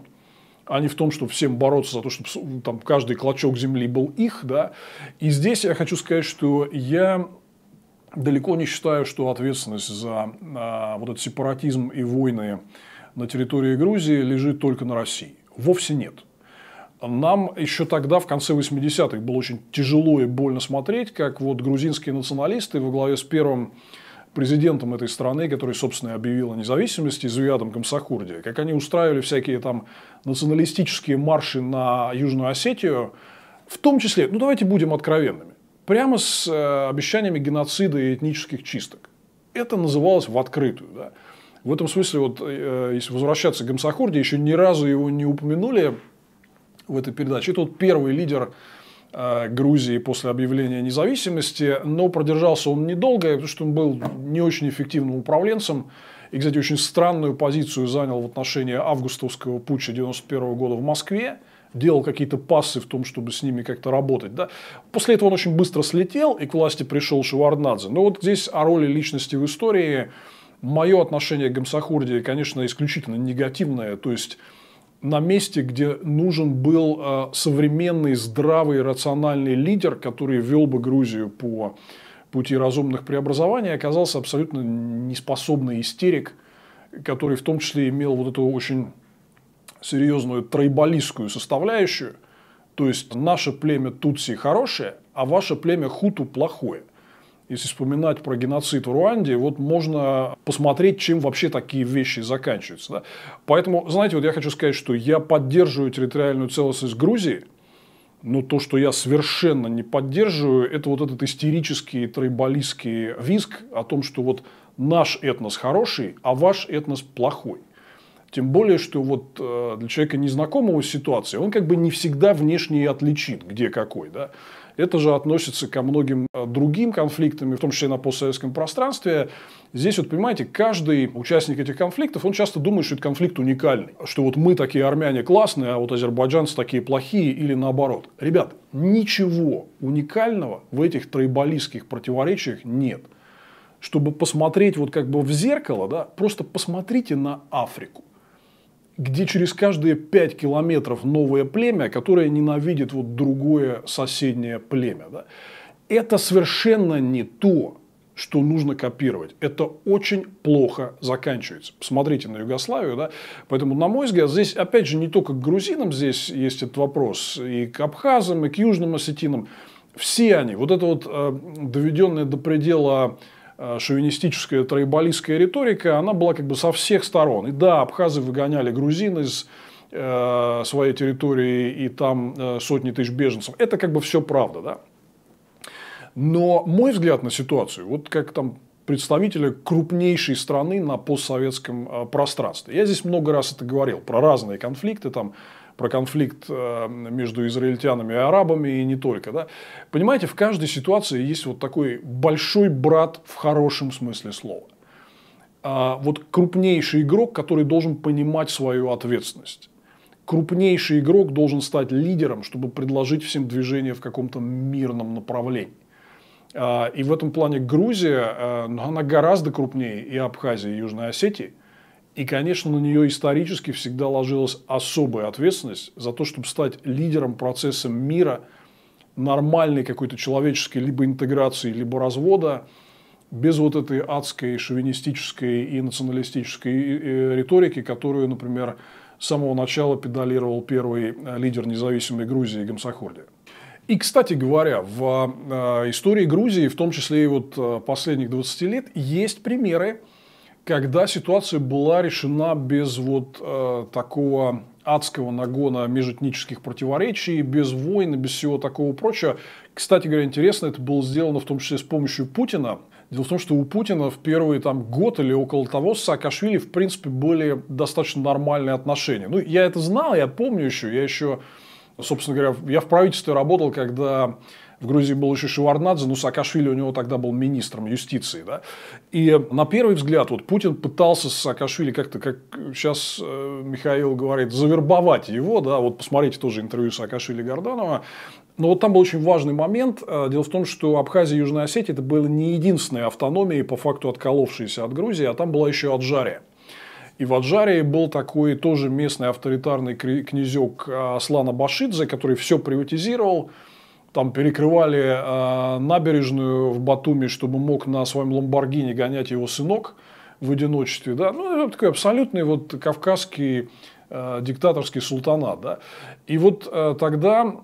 а не в том, чтобы всем бороться за то, чтобы там каждый клочок земли был их, да. И здесь я хочу сказать, что я далеко не считаю, что ответственность за а, вот этот сепаратизм и войны на территории Грузии лежит только на России. Вовсе нет. Нам еще тогда, в конце 80-х, было очень тяжело и больно смотреть, как вот грузинские националисты во главе с первым президентом этой страны, который, собственно, и объявил о независимости, Звиадом Комсокурди, как они устраивали всякие там националистические марши на Южную Осетию, в том числе, ну давайте будем откровенными, прямо с э, обещаниями геноцида и этнических чисток. Это называлось в открытую. Да. В этом смысле, вот, э, если возвращаться к Гамсахурде, еще ни разу его не упомянули в этой передаче. Это вот первый лидер э, Грузии после объявления независимости, но продержался он недолго, потому что он был не очень эффективным управленцем. И, кстати, очень странную позицию занял в отношении августовского путча 1991 года в Москве делал какие-то пассы в том, чтобы с ними как-то работать. Да? После этого он очень быстро слетел, и к власти пришел Шеварднадзе. Но вот здесь о роли личности в истории мое отношение к Гамсахурде, конечно, исключительно негативное. То есть, на месте, где нужен был э, современный, здравый, рациональный лидер, который вел бы Грузию по пути разумных преобразований, оказался абсолютно неспособный истерик, который в том числе имел вот эту очень серьезную тройбалистскую составляющую, то есть наше племя Тутси хорошее, а ваше племя Хуту плохое. Если вспоминать про геноцид в Руанде, вот можно посмотреть, чем вообще такие вещи заканчиваются. Да? Поэтому, знаете, вот я хочу сказать, что я поддерживаю территориальную целостность Грузии, но то, что я совершенно не поддерживаю, это вот этот истерический тройбалистский визг о том, что вот наш этнос хороший, а ваш этнос плохой. Тем более, что вот э, для человека незнакомого ситуации он как бы не всегда внешне и отличит, где какой. Да? Это же относится ко многим э, другим конфликтам, в том числе на постсоветском пространстве. Здесь, вот понимаете, каждый участник этих конфликтов, он часто думает, что этот конфликт уникальный. Что вот мы такие армяне классные, а вот азербайджанцы такие плохие или наоборот. Ребят, ничего уникального в этих троеболистских противоречиях нет. Чтобы посмотреть вот как бы в зеркало, да, просто посмотрите на Африку где через каждые 5 километров новое племя, которое ненавидит вот другое соседнее племя. Да? Это совершенно не то, что нужно копировать. Это очень плохо заканчивается. Посмотрите на Югославию. Да? Поэтому, на мой взгляд, здесь, опять же, не только к грузинам здесь есть этот вопрос, и к абхазам, и к южным осетинам. Все они, вот это вот э, доведенное до предела Э, шовинистическая троеболистская риторика, она была как бы со всех сторон. И да, абхазы выгоняли грузин из э, своей территории, и там э, сотни тысяч беженцев. Это как бы все правда, да. Но мой взгляд на ситуацию, вот как там представителя крупнейшей страны на постсоветском пространстве. Я здесь много раз это говорил, про разные конфликты, там, про конфликт э, между израильтянами и арабами, и не только. Да? Понимаете, в каждой ситуации есть вот такой большой брат в хорошем смысле слова. А вот крупнейший игрок, который должен понимать свою ответственность. Крупнейший игрок должен стать лидером, чтобы предложить всем движение в каком-то мирном направлении. А, и в этом плане Грузия, э, она гораздо крупнее и Абхазии, и Южной Осетии – и, конечно, на нее исторически всегда ложилась особая ответственность за то, чтобы стать лидером процесса мира, нормальной какой-то человеческой либо интеграции, либо развода, без вот этой адской шовинистической и националистической э, э, риторики, которую, например, с самого начала педалировал первый э, лидер независимой Грузии Гамсахорди. И, кстати говоря, в истории Грузии, в том числе и вот последних 20 лет, есть примеры, когда ситуация была решена без вот э, такого адского нагона межэтнических противоречий, без войн, без всего такого прочего. Кстати говоря, интересно, это было сделано в том числе с помощью Путина. Дело в том, что у Путина в первый там, год или около того с Саакашвили, в принципе, были достаточно нормальные отношения. Ну, я это знал, я помню еще. Я еще, собственно говоря, я в правительстве работал, когда в Грузии был еще Шеварднадзе, но Саакашвили у него тогда был министром юстиции. Да? И на первый взгляд вот Путин пытался Саакашвили как-то, как сейчас э, Михаил говорит, завербовать его. Да? Вот посмотрите тоже интервью Саакашвили Горданова. Но вот там был очень важный момент. Э, дело в том, что Абхазия и Южная Осетия это были не единственные автономии, по факту отколовшиеся от Грузии, а там была еще Аджария. И в Аджарии был такой тоже местный авторитарный князек э, Аслана Башидзе, который все приватизировал, там перекрывали э, набережную в Батуми, чтобы мог на своем Ламборгини гонять его сынок в одиночестве, да, ну, это такой абсолютный вот кавказский э, диктаторский султанат, да. И вот э, тогда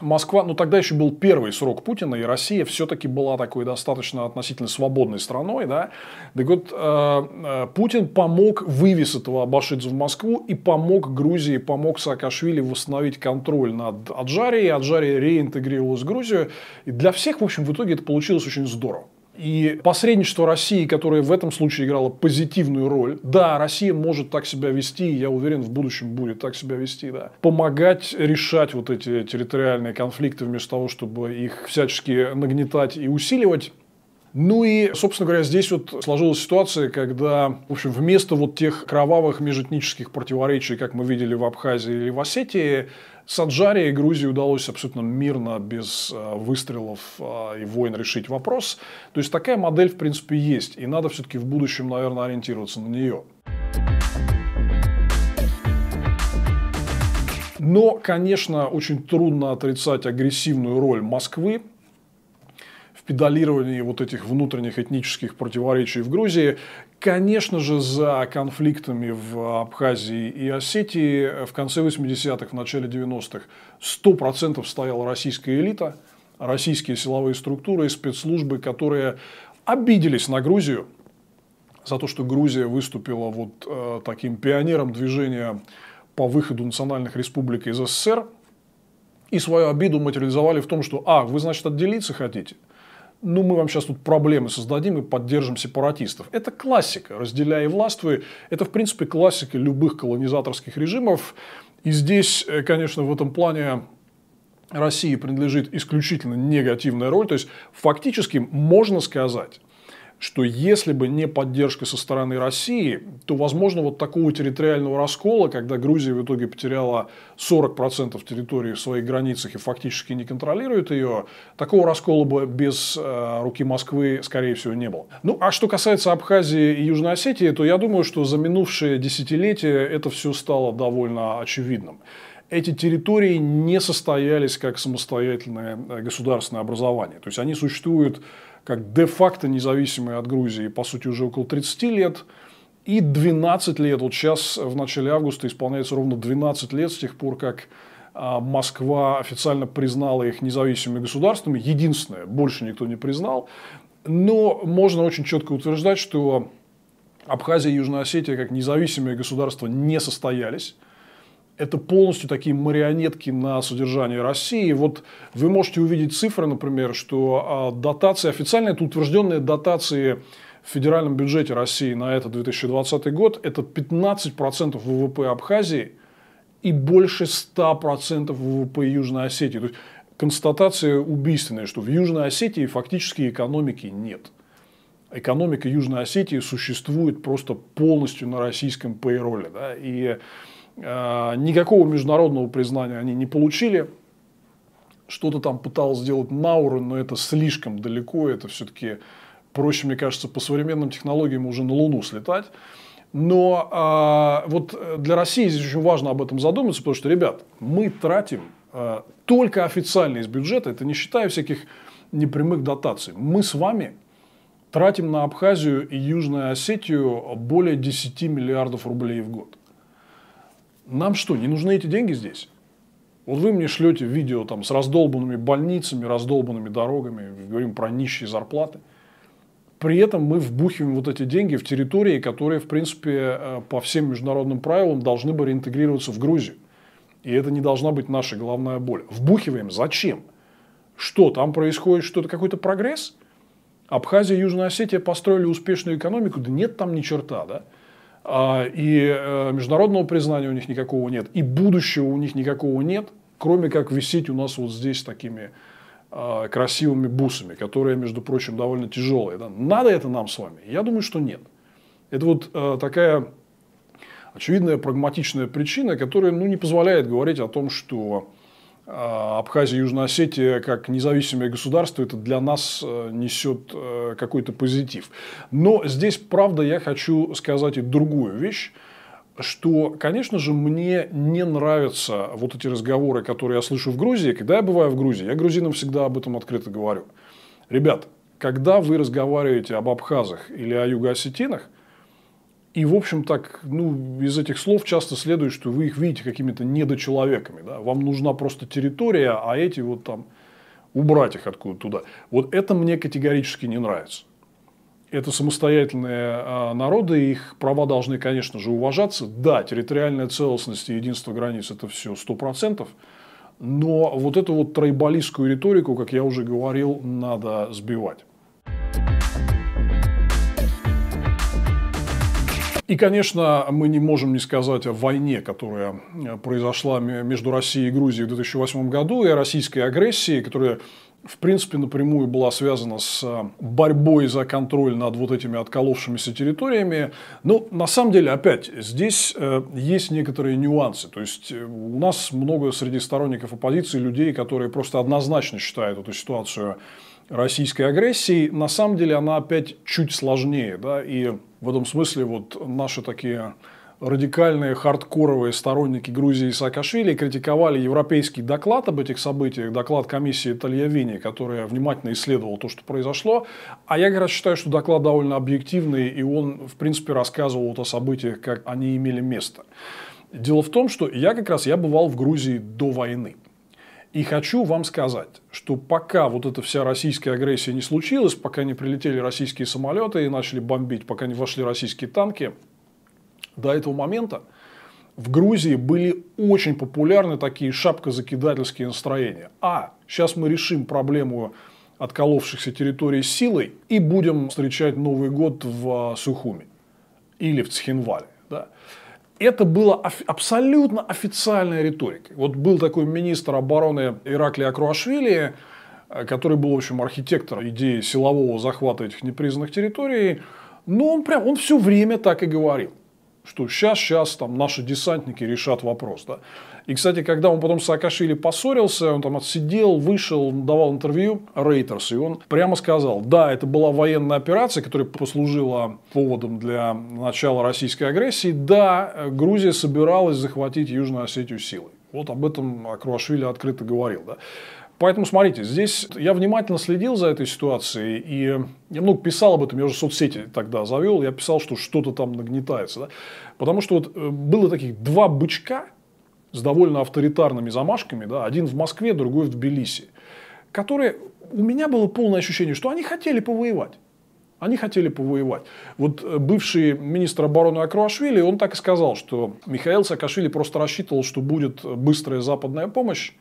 Москва, ну тогда еще был первый срок Путина, и Россия все-таки была такой достаточно относительно свободной страной, да. Так вот, э, э Путин помог вывез этого Абашидзе в Москву и помог Грузии, помог Саакашвили восстановить контроль над Аджарией. Аджария реинтегрировалась в Грузию. И для всех, в общем, в итоге это получилось очень здорово. И посредничество России, которое в этом случае играло позитивную роль, да, Россия может так себя вести, я уверен, в будущем будет так себя вести, да. Помогать решать вот эти территориальные конфликты вместо того, чтобы их всячески нагнетать и усиливать. Ну и, собственно говоря, здесь вот сложилась ситуация, когда, в общем, вместо вот тех кровавых межэтнических противоречий, как мы видели в Абхазии или в Осетии, Саджаре и Грузии удалось абсолютно мирно, без а, выстрелов а, и войн решить вопрос. То есть такая модель, в принципе, есть. И надо все-таки в будущем, наверное, ориентироваться на нее. Но, конечно, очень трудно отрицать агрессивную роль Москвы педалировании вот этих внутренних этнических противоречий в Грузии. Конечно же, за конфликтами в Абхазии и Осетии в конце 80-х, в начале 90-х 100% стояла российская элита, российские силовые структуры и спецслужбы, которые обиделись на Грузию за то, что Грузия выступила вот э, таким пионером движения по выходу национальных республик из СССР, и свою обиду материализовали в том, что, а, вы, значит, отделиться хотите – ну мы вам сейчас тут проблемы создадим и поддержим сепаратистов. Это классика, разделяя и Это, в принципе, классика любых колонизаторских режимов. И здесь, э, конечно, в этом плане России принадлежит исключительно негативная роль. То есть, фактически можно сказать, что если бы не поддержка со стороны России, то, возможно, вот такого территориального раскола, когда Грузия в итоге потеряла 40% территории в своих границах и фактически не контролирует ее, такого раскола бы без э, руки Москвы, скорее всего, не было. Ну, а что касается Абхазии и Южной Осетии, то я думаю, что за минувшие десятилетия это все стало довольно очевидным эти территории не состоялись как самостоятельное э, государственное образование. То есть они существуют как де-факто независимые от Грузии, по сути, уже около 30 лет. И 12 лет, вот сейчас э, в начале августа исполняется ровно 12 лет с тех пор, как а, Москва официально признала их независимыми государствами. Единственное, больше никто не признал. Но можно очень четко утверждать, что Абхазия и Южная Осетия как независимые государства не состоялись это полностью такие марионетки на содержание России. Вот вы можете увидеть цифры, например, что а, дотации, официально это утвержденные дотации в федеральном бюджете России на этот 2020 год, это 15% ВВП Абхазии и больше 100% ВВП Южной Осетии. То есть констатация убийственная, что в Южной Осетии фактически экономики нет. Экономика Южной Осетии существует просто полностью на российском пейроле. Да? И Э, никакого международного признания они не получили. Что-то там пытался сделать Науру, но это слишком далеко. Это все-таки проще, мне кажется, по современным технологиям уже на Луну слетать. Но а, э, вот для России здесь очень важно об этом задуматься, потому что, ребят, мы тратим э, только официально из бюджета, это не считая всяких непрямых дотаций. Мы с вами тратим на Абхазию и Южную Осетию более 10 миллиардов рублей в год. Нам что, не нужны эти деньги здесь? Вот вы мне шлете видео там, с раздолбанными больницами, раздолбанными дорогами, говорим про нищие зарплаты. При этом мы вбухиваем вот эти деньги в территории, которые, в принципе, э, по всем международным правилам должны бы реинтегрироваться в Грузию. И это не должна быть наша главная боль. Вбухиваем зачем? Что там происходит? Что-то какой-то прогресс? Абхазия и Южная Осетия построили успешную экономику? Да нет там ни черта, да? А, и э, международного признания у них никакого нет, и будущего у них никакого нет, кроме как висеть у нас вот здесь такими а, красивыми бусами, которые, между прочим, довольно тяжелые. Надо это нам с вами? Я думаю, что нет. Это вот э, такая очевидная прагматичная причина, которая ну, не позволяет говорить о том, что а, Абхазия и Южная Осетия как независимое государство, это для нас э, несет э, какой-то позитив. Но здесь, правда, я хочу сказать и другую вещь что, конечно же, мне не нравятся вот эти разговоры, которые я слышу в Грузии. Когда я бываю в Грузии, я грузинам всегда об этом открыто говорю. Ребят, когда вы разговариваете об абхазах или о юго-осетинах, и, в общем, так, ну, из этих слов часто следует, что вы их видите какими-то недочеловеками. Да? Вам нужна просто территория, а эти вот там убрать их откуда туда. Вот это мне категорически не нравится. Это самостоятельные а, народы, их права должны, конечно же, уважаться. Да, территориальная целостность и единство границ – это все 100%. Но вот эту вот тройболистскую риторику, как я уже говорил, надо сбивать. И, конечно, мы не можем не сказать о войне, которая э, произошла между Россией и Грузией в 2008 году, и о российской агрессии, которая в принципе, напрямую была связана с э, борьбой за контроль над вот этими отколовшимися территориями. Но ну, на самом деле, опять, здесь э, есть некоторые нюансы. То есть, у нас много среди сторонников оппозиции людей, которые просто однозначно считают эту ситуацию российской агрессии, на самом деле она опять чуть сложнее. Да? И в этом смысле вот наши такие радикальные хардкоровые сторонники Грузии и Саакашвили критиковали европейский доклад об этих событиях, доклад комиссии Тольявини, которая внимательно исследовала то, что произошло. А я как раз считаю, что доклад довольно объективный, и он, в принципе, рассказывал вот о событиях, как они имели место. Дело в том, что я как раз я бывал в Грузии до войны. И хочу вам сказать, что пока вот эта вся российская агрессия не случилась, пока не прилетели российские самолеты и начали бомбить, пока не вошли российские танки, до этого момента в Грузии были очень популярны такие шапкозакидательские настроения. А, сейчас мы решим проблему отколовшихся территорий силой и будем встречать Новый год в а, Сухуми или в Цхинвале. Да? это было абсолютно официальной риторикой. Вот был такой министр обороны Ираклия Акруашвили, э, который был, в общем, архитектором идеи силового захвата этих непризнанных территорий, но ну, он прям, он все время так и говорил, что сейчас, сейчас там наши десантники решат вопрос. Да? И, кстати, когда он потом с Саакашвили поссорился, он там отсидел, вышел, давал интервью Рейтерс, и он прямо сказал, да, это была военная операция, которая послужила поводом для начала российской агрессии, да, Грузия собиралась захватить Южную Осетию силой. Вот об этом Акруашвили открыто говорил. Да? Поэтому смотрите, здесь я внимательно следил за этой ситуацией, и я много ну, писал об этом, я уже соцсети тогда завел, я писал, что что-то там нагнетается. Да? Потому что вот э, было таких два бычка, с довольно авторитарными замашками, да, один в Москве, другой в Тбилиси, которые у меня было полное ощущение, что они хотели повоевать. Они хотели повоевать. Вот э, бывший министр обороны Акруашвили, он так и сказал, что Михаил Саакашвили просто рассчитывал, что будет быстрая западная помощь,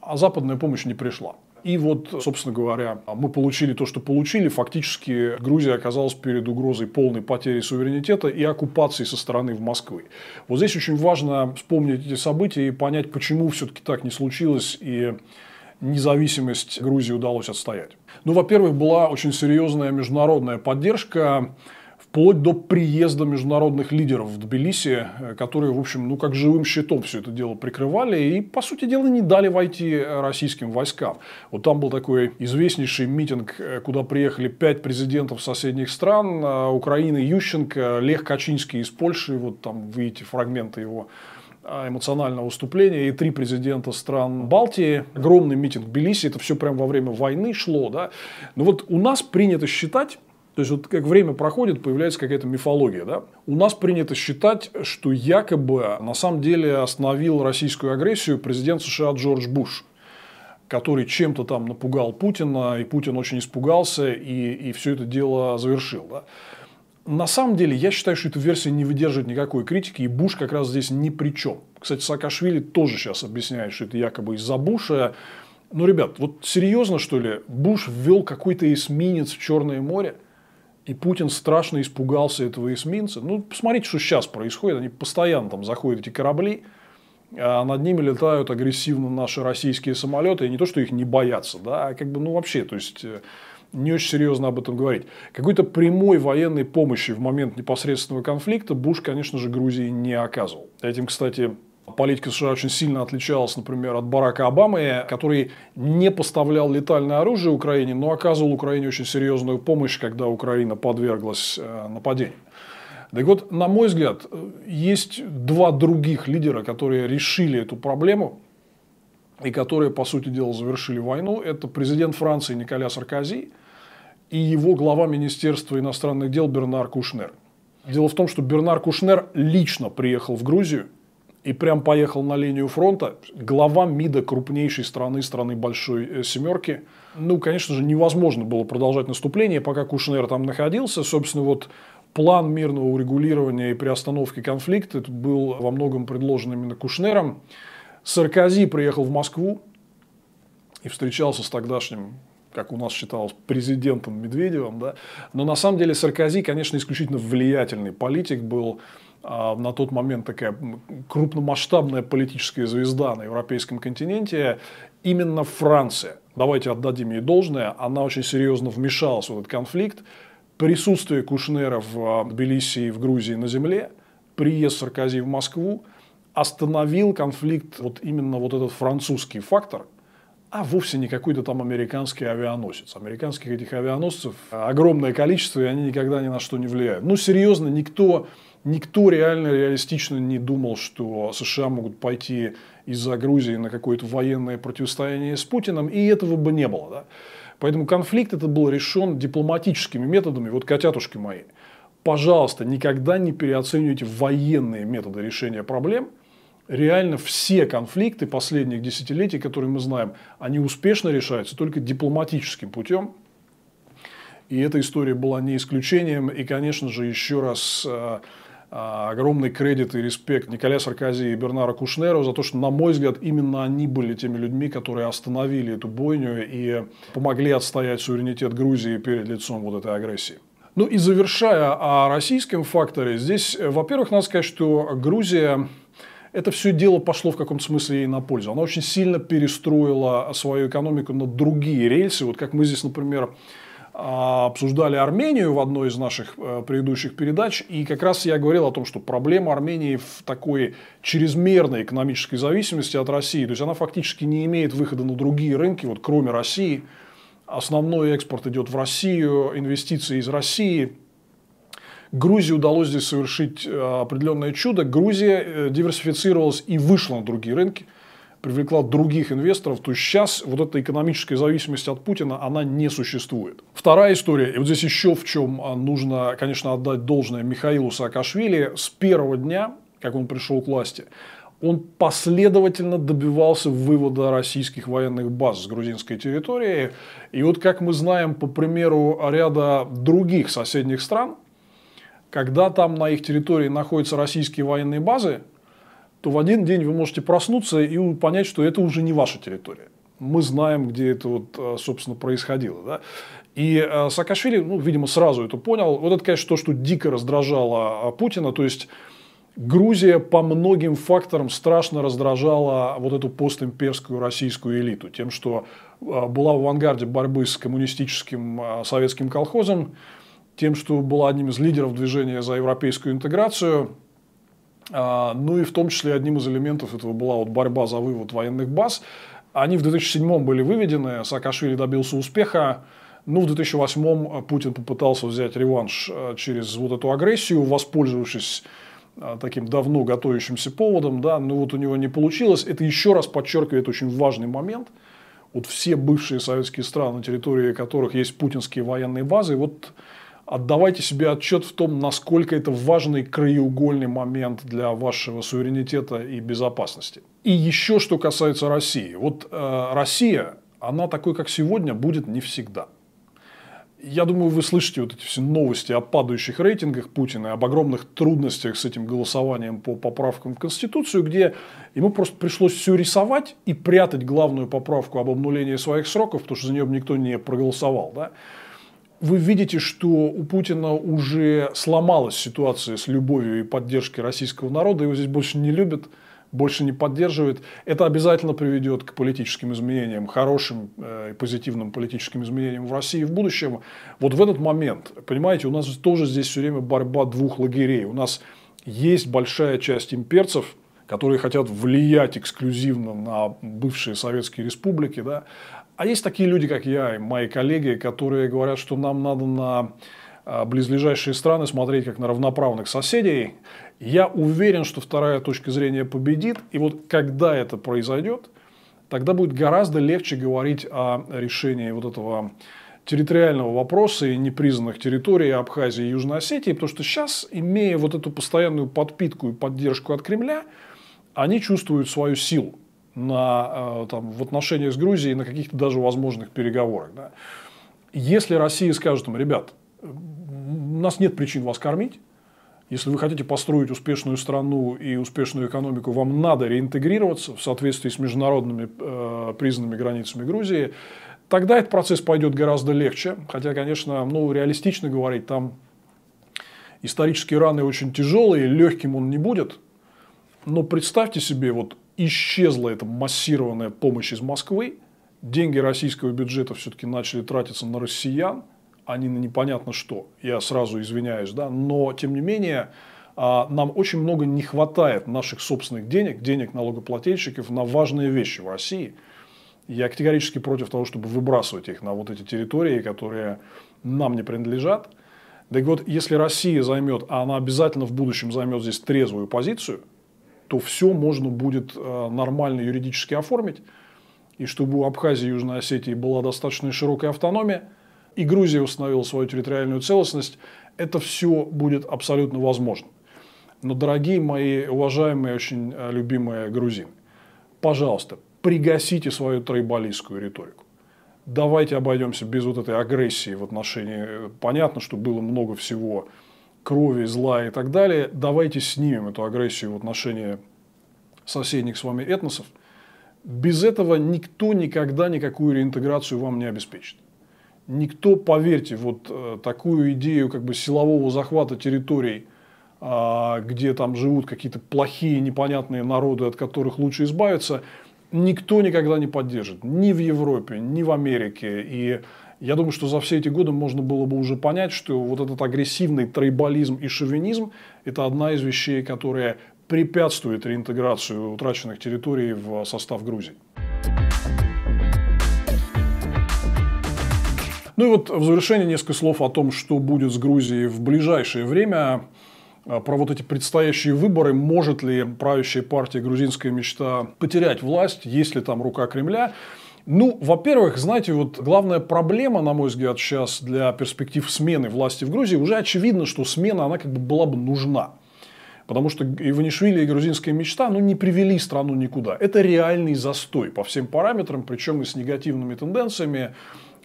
а западная помощь не пришла. И вот, собственно говоря, мы получили то, что получили. Фактически Грузия оказалась перед угрозой полной потери суверенитета и оккупации со стороны в Москвы. Вот здесь очень важно вспомнить эти события и понять, почему все-таки так не случилось и независимость Грузии удалось отстоять. Ну, во-первых, была очень серьезная международная поддержка вплоть до приезда международных лидеров в Тбилиси, э, которые, в общем, ну как живым щитом все это дело прикрывали и, по сути дела, не дали войти э, российским войскам. Вот там был такой известнейший митинг, э, куда приехали пять президентов соседних стран, Украины Ющенко, Лех Качинский из Польши, вот там видите фрагменты его эмоционального выступления и три президента стран Балтии. Огромный митинг в Тбилиси, это все прямо во время войны шло. Да? Но вот у нас принято считать, то есть, вот как время проходит, появляется какая-то мифология. Да? У нас принято считать, что якобы на самом деле остановил российскую агрессию президент США Джордж Буш который чем-то там напугал Путина, и Путин очень испугался, и, и все это дело завершил. Да? На самом деле, я считаю, что эта версия не выдерживает никакой критики, и Буш как раз здесь ни при чем. Кстати, Саакашвили тоже сейчас объясняет, что это якобы из-за Буша. Ну, ребят, вот серьезно, что ли, Буш ввел какой-то эсминец в Черное море? И Путин страшно испугался этого эсминца. Ну, посмотрите, что сейчас происходит. Они постоянно там заходят эти корабли, а над ними летают агрессивно наши российские самолеты. И не то, что их не боятся, да, а как бы, ну, вообще, то есть, э, не очень серьезно об этом говорить. Какой-то прямой военной помощи в момент непосредственного конфликта Буш, конечно же, Грузии не оказывал. Этим, кстати, Политика США очень сильно отличалась, например, от Барака Обамы, который не поставлял летальное оружие Украине, но оказывал Украине очень серьезную помощь, когда Украина подверглась э, нападению. Так вот, на мой взгляд, э, есть два других лидера, которые решили эту проблему и которые, по сути дела, завершили войну. Это президент Франции Николя Саркози и его глава Министерства иностранных дел Бернар Кушнер. Дело в том, что Бернар Кушнер лично приехал в Грузию – и прям поехал на линию фронта, глава МИДа крупнейшей страны, страны Большой э, Семерки, ну, конечно же, невозможно было продолжать наступление, пока Кушнер там находился. Собственно, вот план мирного урегулирования и приостановки конфликта был во многом предложен именно Кушнером. Саркози приехал в Москву и встречался с тогдашним как у нас считалось, президентом Медведевым. Да? Но на самом деле Саркози, конечно, исключительно влиятельный политик был а, на тот момент такая крупномасштабная политическая звезда на европейском континенте, именно Франция, давайте отдадим ей должное, она очень серьезно вмешалась в этот конфликт. Присутствие Кушнера в а, Тбилиси и в Грузии на земле, приезд Саркози в Москву остановил конфликт вот именно вот этот французский фактор, а вовсе не какой-то там американский авианосец. Американских этих авианосцев огромное количество, и они никогда ни на что не влияют. Ну, серьезно, никто, никто реально реалистично не думал, что США могут пойти из-за Грузии на какое-то военное противостояние с Путиным, и этого бы не было. Да? Поэтому конфликт это был решен дипломатическими методами, вот котятушки мои. Пожалуйста, никогда не переоценивайте военные методы решения проблем – реально все конфликты последних десятилетий, которые мы знаем, они успешно решаются только дипломатическим путем. И эта история была не исключением. И, конечно же, еще раз э, э, огромный кредит и респект Николя Саркози и Бернара Кушнеру за то, что, на мой взгляд, именно они были теми людьми, которые остановили эту бойню и помогли отстоять суверенитет Грузии перед лицом вот этой агрессии. Ну и завершая о российском факторе, здесь, э, во-первых, надо сказать, что Грузия это все дело пошло в каком-то смысле ей на пользу. Она очень сильно перестроила свою экономику на другие рельсы. Вот как мы здесь, например, а, обсуждали Армению в одной из наших э, предыдущих передач, и как раз я говорил о том, что проблема Армении в такой чрезмерной экономической зависимости от России, то есть она фактически не имеет выхода на другие рынки, вот кроме России, основной экспорт идет в Россию, инвестиции из России – Грузии удалось здесь совершить э, определенное чудо. Грузия э, диверсифицировалась и вышла на другие рынки, привлекла других инвесторов, то есть сейчас вот эта экономическая зависимость от Путина, она не существует. Вторая история, и вот здесь еще в чем э, нужно, конечно, отдать должное Михаилу Саакашвили, с первого дня, как он пришел к власти, он последовательно добивался вывода российских военных баз с грузинской территории. И вот, как мы знаем, по примеру ряда других соседних стран, когда там на их территории находятся российские военные базы, то в один день вы можете проснуться и понять, что это уже не ваша территория. Мы знаем, где это, вот, э, собственно, происходило. Да? И э, Саакашвили, ну, видимо, сразу это понял. Вот это, конечно, то, что дико раздражало э, Путина. То есть, Грузия по многим факторам страшно раздражала вот эту постимперскую российскую элиту тем, что была в авангарде борьбы с коммунистическим советским колхозом, тем, что была одним из лидеров движения за европейскую интеграцию, а, ну и в том числе одним из элементов этого была вот борьба за вывод военных баз. Они в 2007 м были выведены, Саакашвили добился успеха, ну, в 2008 м а, Путин попытался взять реванш а, через вот эту агрессию, воспользовавшись таким давно готовящимся поводом, да, но ну, вот у него не получилось. Это еще раз подчеркивает очень важный момент. Вот все бывшие советские страны, на территории которых есть путинские военные базы, вот отдавайте себе отчет в том, насколько это важный краеугольный момент для вашего суверенитета и безопасности. И еще что касается России. Вот э, Россия, она такой, как сегодня, будет не всегда. Я думаю, вы слышите вот эти все новости о падающих рейтингах Путина, об огромных трудностях с этим голосованием по поправкам в Конституцию, где ему просто пришлось все рисовать и прятать главную поправку об обнулении своих сроков, потому что за нее никто не проголосовал. Да? вы видите, что у Путина уже сломалась ситуация с любовью и поддержкой российского народа, его здесь больше не любят, больше не поддерживают. это обязательно приведет к политическим изменениям, хорошим э, и позитивным политическим изменениям в России в будущем. Вот в этот момент, понимаете, у нас тоже здесь все время борьба двух лагерей. У нас есть большая часть имперцев, которые хотят влиять эксклюзивно на бывшие советские республики, да, а есть такие люди, как я и мои коллеги, которые говорят, что нам надо на а, близлежащие страны смотреть как на равноправных соседей. Я уверен, что вторая точка зрения победит. И вот когда это произойдет, тогда будет гораздо легче говорить о решении вот этого территориального вопроса и непризнанных территорий Абхазии и Южной Осетии, потому что сейчас, имея вот эту постоянную подпитку и поддержку от Кремля, они чувствуют свою силу на, э, там, в отношениях с Грузией на каких-то даже возможных переговорах. Да. Если Россия скажет им, ребят, у нас нет причин вас кормить, если вы хотите построить успешную страну и успешную экономику, вам надо реинтегрироваться в соответствии с международными э, признанными границами Грузии, тогда этот процесс пойдет гораздо легче. Хотя, конечно, ну, реалистично говорить, там исторические раны очень тяжелые, легким он не будет. Но представьте себе, вот исчезла эта массированная помощь из Москвы, деньги российского бюджета все-таки начали тратиться на россиян, а не на непонятно что. Я сразу извиняюсь, да, но тем не менее а, нам очень много не хватает наших собственных денег, денег налогоплательщиков на важные вещи в России. Я категорически против того, чтобы выбрасывать их на вот эти территории, которые нам не принадлежат. Так вот, если Россия займет, а она обязательно в будущем займет здесь трезвую позицию – то все можно будет э, нормально юридически оформить. И чтобы у Абхазии и Южной Осетии была достаточно широкая автономия, и Грузия установила свою территориальную целостность, это все будет абсолютно возможно. Но, дорогие мои, уважаемые, очень э, любимые грузины, пожалуйста, пригасите свою тройбалистскую риторику. Давайте обойдемся без вот этой агрессии в отношении... Понятно, что было много всего крови, зла и так далее, давайте снимем эту агрессию в отношении соседних с вами этносов. Без этого никто никогда никакую реинтеграцию вам не обеспечит. Никто, поверьте, вот э, такую идею как бы силового захвата территорий, а, где там живут какие-то плохие, непонятные народы, от которых лучше избавиться, никто никогда не поддержит. Ни в Европе, ни в Америке. И я думаю, что за все эти годы можно было бы уже понять, что вот этот агрессивный трейбализм и шовинизм – это одна из вещей, которая препятствует реинтеграцию утраченных территорий в состав Грузии. Ну и вот в завершение несколько слов о том, что будет с Грузией в ближайшее время. А, про вот эти предстоящие выборы, может ли правящая партия «Грузинская мечта» потерять власть, есть ли там рука Кремля. Ну, во-первых, знаете, вот главная проблема, на мой взгляд, сейчас для перспектив смены власти в Грузии, уже очевидно, что смена, она как бы была бы нужна. Потому что Иванишвили и грузинская мечта ну, не привели страну никуда. Это реальный застой по всем параметрам, причем и с негативными тенденциями.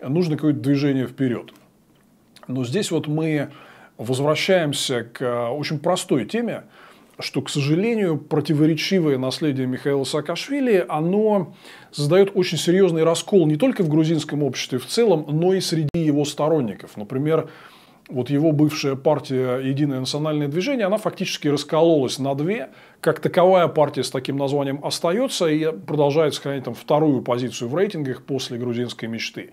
Нужно какое-то движение вперед. Но здесь вот мы возвращаемся к э, очень простой теме – что, к сожалению, противоречивое наследие Михаила Саакашвили, оно создает очень серьезный раскол не только в грузинском обществе в целом, но и среди его сторонников. Например, вот его бывшая партия «Единое национальное движение», она фактически раскололась на две. Как таковая партия с таким названием остается и продолжает сохранять там вторую позицию в рейтингах после грузинской мечты.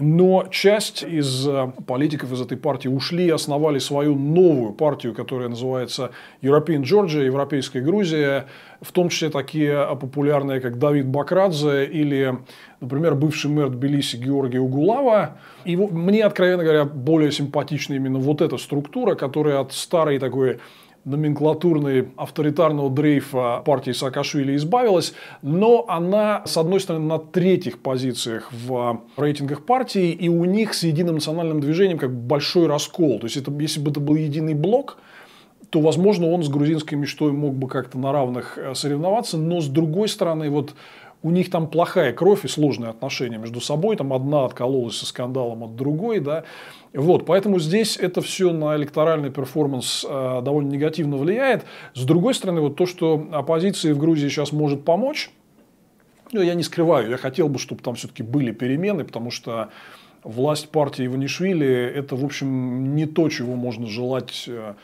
Но часть из э, политиков из этой партии ушли и основали свою новую партию, которая называется European Georgia, Европейская Грузия, в том числе такие популярные, как Давид Бакрадзе или, например, бывший мэр Тбилиси Георгий Угулава. И мне, откровенно говоря, более симпатична именно вот эта структура, которая от старой такой номенклатурной авторитарного дрейфа партии Саакашвили избавилась, но она, с одной стороны, на третьих позициях в рейтингах партии, и у них с единым национальным движением как большой раскол. То есть, это, если бы это был единый блок, то, возможно, он с грузинской мечтой мог бы как-то на равных э, соревноваться, но, с другой стороны, вот у них там плохая кровь и сложные отношения между собой, там одна откололась со скандалом от другой, да, вот, поэтому здесь это все на электоральный перформанс э, довольно негативно влияет. С другой стороны, вот то, что оппозиции в Грузии сейчас может помочь, ну, я не скрываю, я хотел бы, чтобы там все-таки были перемены, потому что власть партии Иванишвили – это, в общем, не то, чего можно желать э,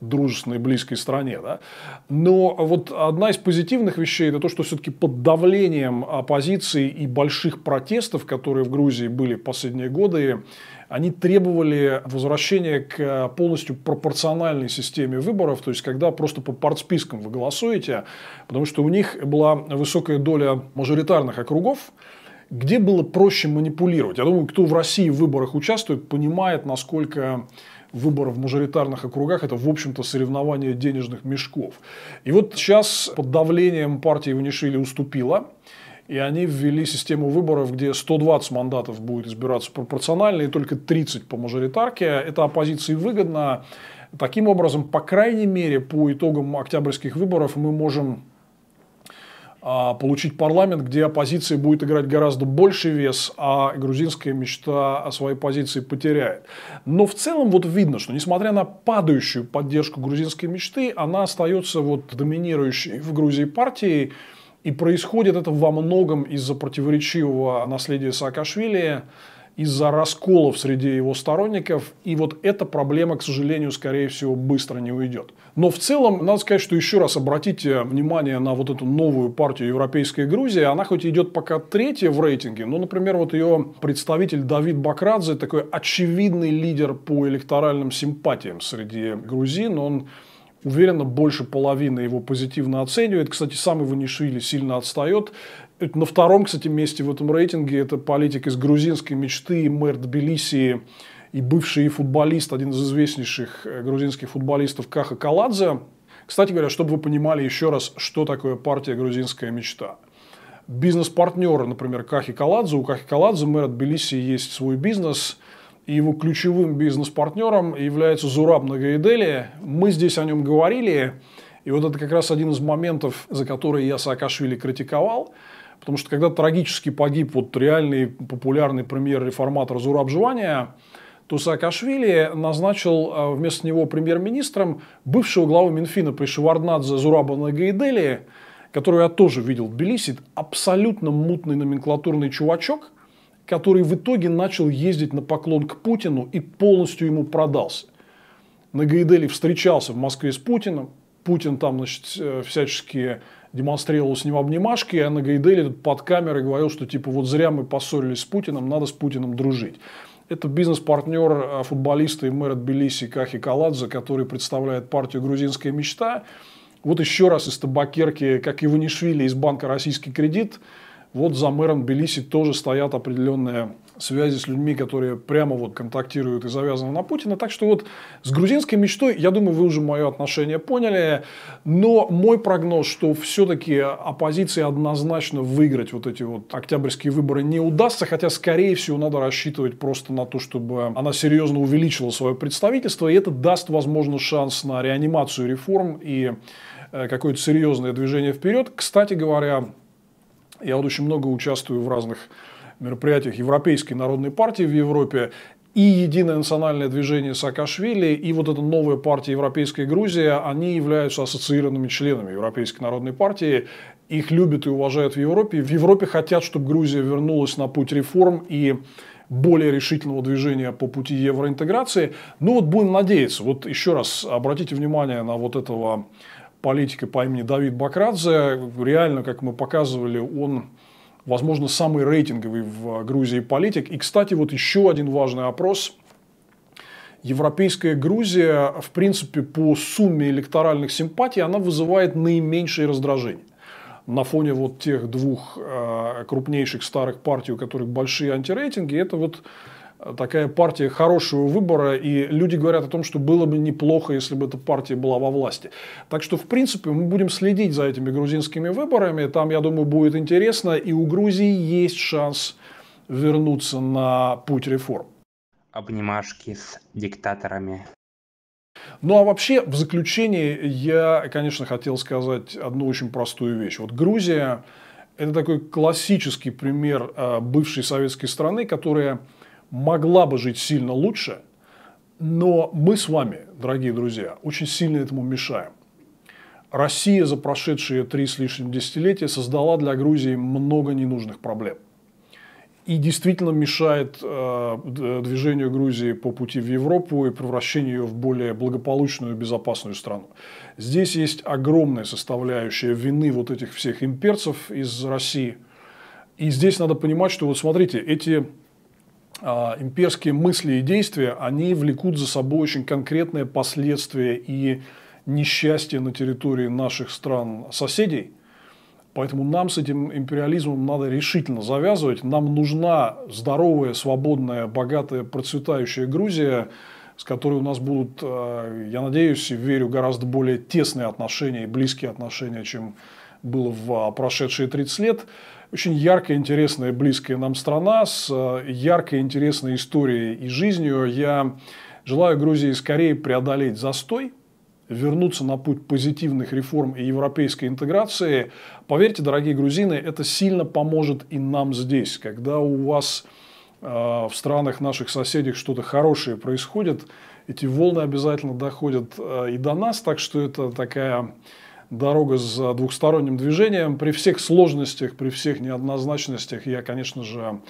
дружественной, близкой стране. Да? Но вот одна из позитивных вещей – это то, что все-таки под давлением оппозиции и больших протестов, которые в Грузии были последние годы, они требовали возвращения к полностью пропорциональной системе выборов, то есть когда просто по партспискам вы голосуете, потому что у них была высокая доля мажоритарных округов, где было проще манипулировать. Я думаю, кто в России в выборах участвует, понимает, насколько выборы в мажоритарных округах – это, в общем-то, соревнование денежных мешков. И вот сейчас под давлением партии Ванишвили уступила, и они ввели систему выборов, где 120 мандатов будет избираться пропорционально и только 30 по мажоритарке. Это оппозиции выгодно. Таким образом, по крайней мере, по итогам октябрьских выборов мы можем а, получить парламент, где оппозиция будет играть гораздо больше вес, а грузинская мечта о своей позиции потеряет. Но в целом вот видно, что несмотря на падающую поддержку грузинской мечты, она остается вот доминирующей в Грузии партией. И происходит это во многом из-за противоречивого наследия Саакашвили, из-за расколов среди его сторонников. И вот эта проблема, к сожалению, скорее всего, быстро не уйдет. Но в целом, надо сказать, что еще раз обратите внимание на вот эту новую партию Европейской Грузии. Она хоть идет пока третья в рейтинге, но, например, вот ее представитель Давид Бакрадзе, такой очевидный лидер по электоральным симпатиям среди грузин, он уверенно больше половины его позитивно оценивает. Кстати, сам Иванишвили сильно отстает. На втором, кстати, месте в этом рейтинге это политик из грузинской мечты, мэр Тбилиси и бывший футболист, один из известнейших э, грузинских футболистов Каха Каладзе. Кстати говоря, чтобы вы понимали еще раз, что такое партия «Грузинская мечта». Бизнес-партнеры, например, Кахи Каладзе. У Кахи Каладзе, мэра Тбилиси, есть свой бизнес. И его ключевым бизнес-партнером является Зураб Нагаидели. Мы здесь о нем говорили. И вот это как раз один из моментов, за который я Саакашвили критиковал. Потому что когда трагически погиб вот реальный популярный премьер-реформатор Зураб Жвания, то Саакашвили назначил э, вместо него премьер-министром бывшего главы Минфина при Шеварднадзе Зураба Нагайдели, которую я тоже видел в Тбилиси, абсолютно мутный номенклатурный чувачок, который в итоге начал ездить на поклон к Путину и полностью ему продался. Нагайдели встречался в Москве с Путиным, Путин там значит, э, всячески демонстрировал с ним обнимашки, а на Гайдели тут под камерой говорил, что типа вот зря мы поссорились с Путиным, надо с Путиным дружить. Это бизнес-партнер э, футболиста и мэра Тбилиси Кахи Каладзе, который представляет партию «Грузинская мечта». Вот еще раз из табакерки, как Иванишвили из банка «Российский кредит», вот за мэром Тбилиси тоже стоят определенные связи с людьми, которые прямо вот контактируют и завязаны на Путина. Так что вот с грузинской мечтой, я думаю, вы уже мое отношение поняли. Но мой прогноз, что все-таки оппозиции однозначно выиграть вот эти вот октябрьские выборы не удастся, хотя, скорее всего, надо рассчитывать просто на то, чтобы она серьезно увеличила свое представительство, и это даст, возможно, шанс на реанимацию реформ и э, какое-то серьезное движение вперед. Кстати говоря, я вот очень много участвую в разных мероприятиях Европейской народной партии в Европе, и Единое национальное движение Саакашвили, и вот эта новая партия Европейская Грузия, они являются ассоциированными членами Европейской народной партии. Их любят и уважают в Европе. В Европе хотят, чтобы Грузия вернулась на путь реформ и более решительного движения по пути евроинтеграции. Ну вот будем надеяться. Вот еще раз обратите внимание на вот этого политика по имени Давид Бакрадзе. Реально, как мы показывали, он, возможно, самый рейтинговый в Грузии политик. И, кстати, вот еще один важный опрос. Европейская Грузия, в принципе, по сумме электоральных симпатий, она вызывает наименьшее раздражение на фоне вот тех двух э, крупнейших старых партий, у которых большие антирейтинги, это вот такая партия хорошего выбора, и люди говорят о том, что было бы неплохо, если бы эта партия была во власти. Так что, в принципе, мы будем следить за этими грузинскими выборами. Там, я думаю, будет интересно, и у Грузии есть шанс вернуться на путь реформ. Обнимашки с диктаторами. Ну а вообще, в заключение, я, конечно, хотел сказать одну очень простую вещь. Вот Грузия – это такой классический пример а, бывшей советской страны, которая могла бы жить сильно лучше, но мы с вами, дорогие друзья, очень сильно этому мешаем. Россия за прошедшие три с лишним десятилетия создала для Грузии много ненужных проблем. И действительно мешает э, движению Грузии по пути в Европу и превращению ее в более благополучную и безопасную страну. Здесь есть огромная составляющая вины вот этих всех имперцев из России. И здесь надо понимать, что вот смотрите, эти а, имперские мысли и действия, они влекут за собой очень конкретные последствия и несчастье на территории наших стран-соседей. Поэтому нам с этим империализмом надо решительно завязывать. Нам нужна здоровая, свободная, богатая, процветающая Грузия, с которой у нас будут, э, я надеюсь и верю, гораздо более тесные отношения и близкие отношения, чем было в а, прошедшие 30 лет очень яркая, интересная, близкая нам страна с э, яркой, интересной историей и жизнью. Я желаю Грузии скорее преодолеть застой, вернуться на путь позитивных реформ и европейской интеграции. Поверьте, дорогие грузины, это сильно поможет и нам здесь. Когда у вас э, в странах наших соседей что-то хорошее происходит, эти волны обязательно доходят э, и до нас, так что это такая дорога с а, двухсторонним движением. При всех сложностях, при всех неоднозначностях я, конечно же,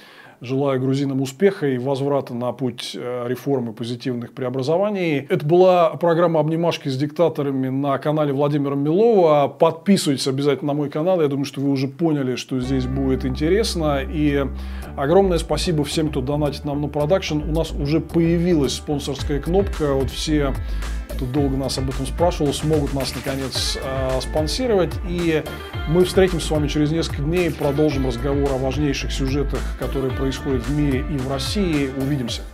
желаю грузинам успеха и возврата на путь э, реформы позитивных преобразований. Это была программа «Обнимашки с диктаторами» на канале Владимира Милова. Подписывайтесь обязательно на мой канал. Я думаю, что вы уже поняли, что здесь будет интересно. И огромное спасибо всем, кто донатит нам на продакшн. У нас уже появилась спонсорская кнопка. Вот все кто долго нас об этом спрашивал, смогут нас наконец э, спонсировать. И мы встретимся с вами через несколько дней, продолжим разговор о важнейших сюжетах, которые происходят в мире и в России. Увидимся.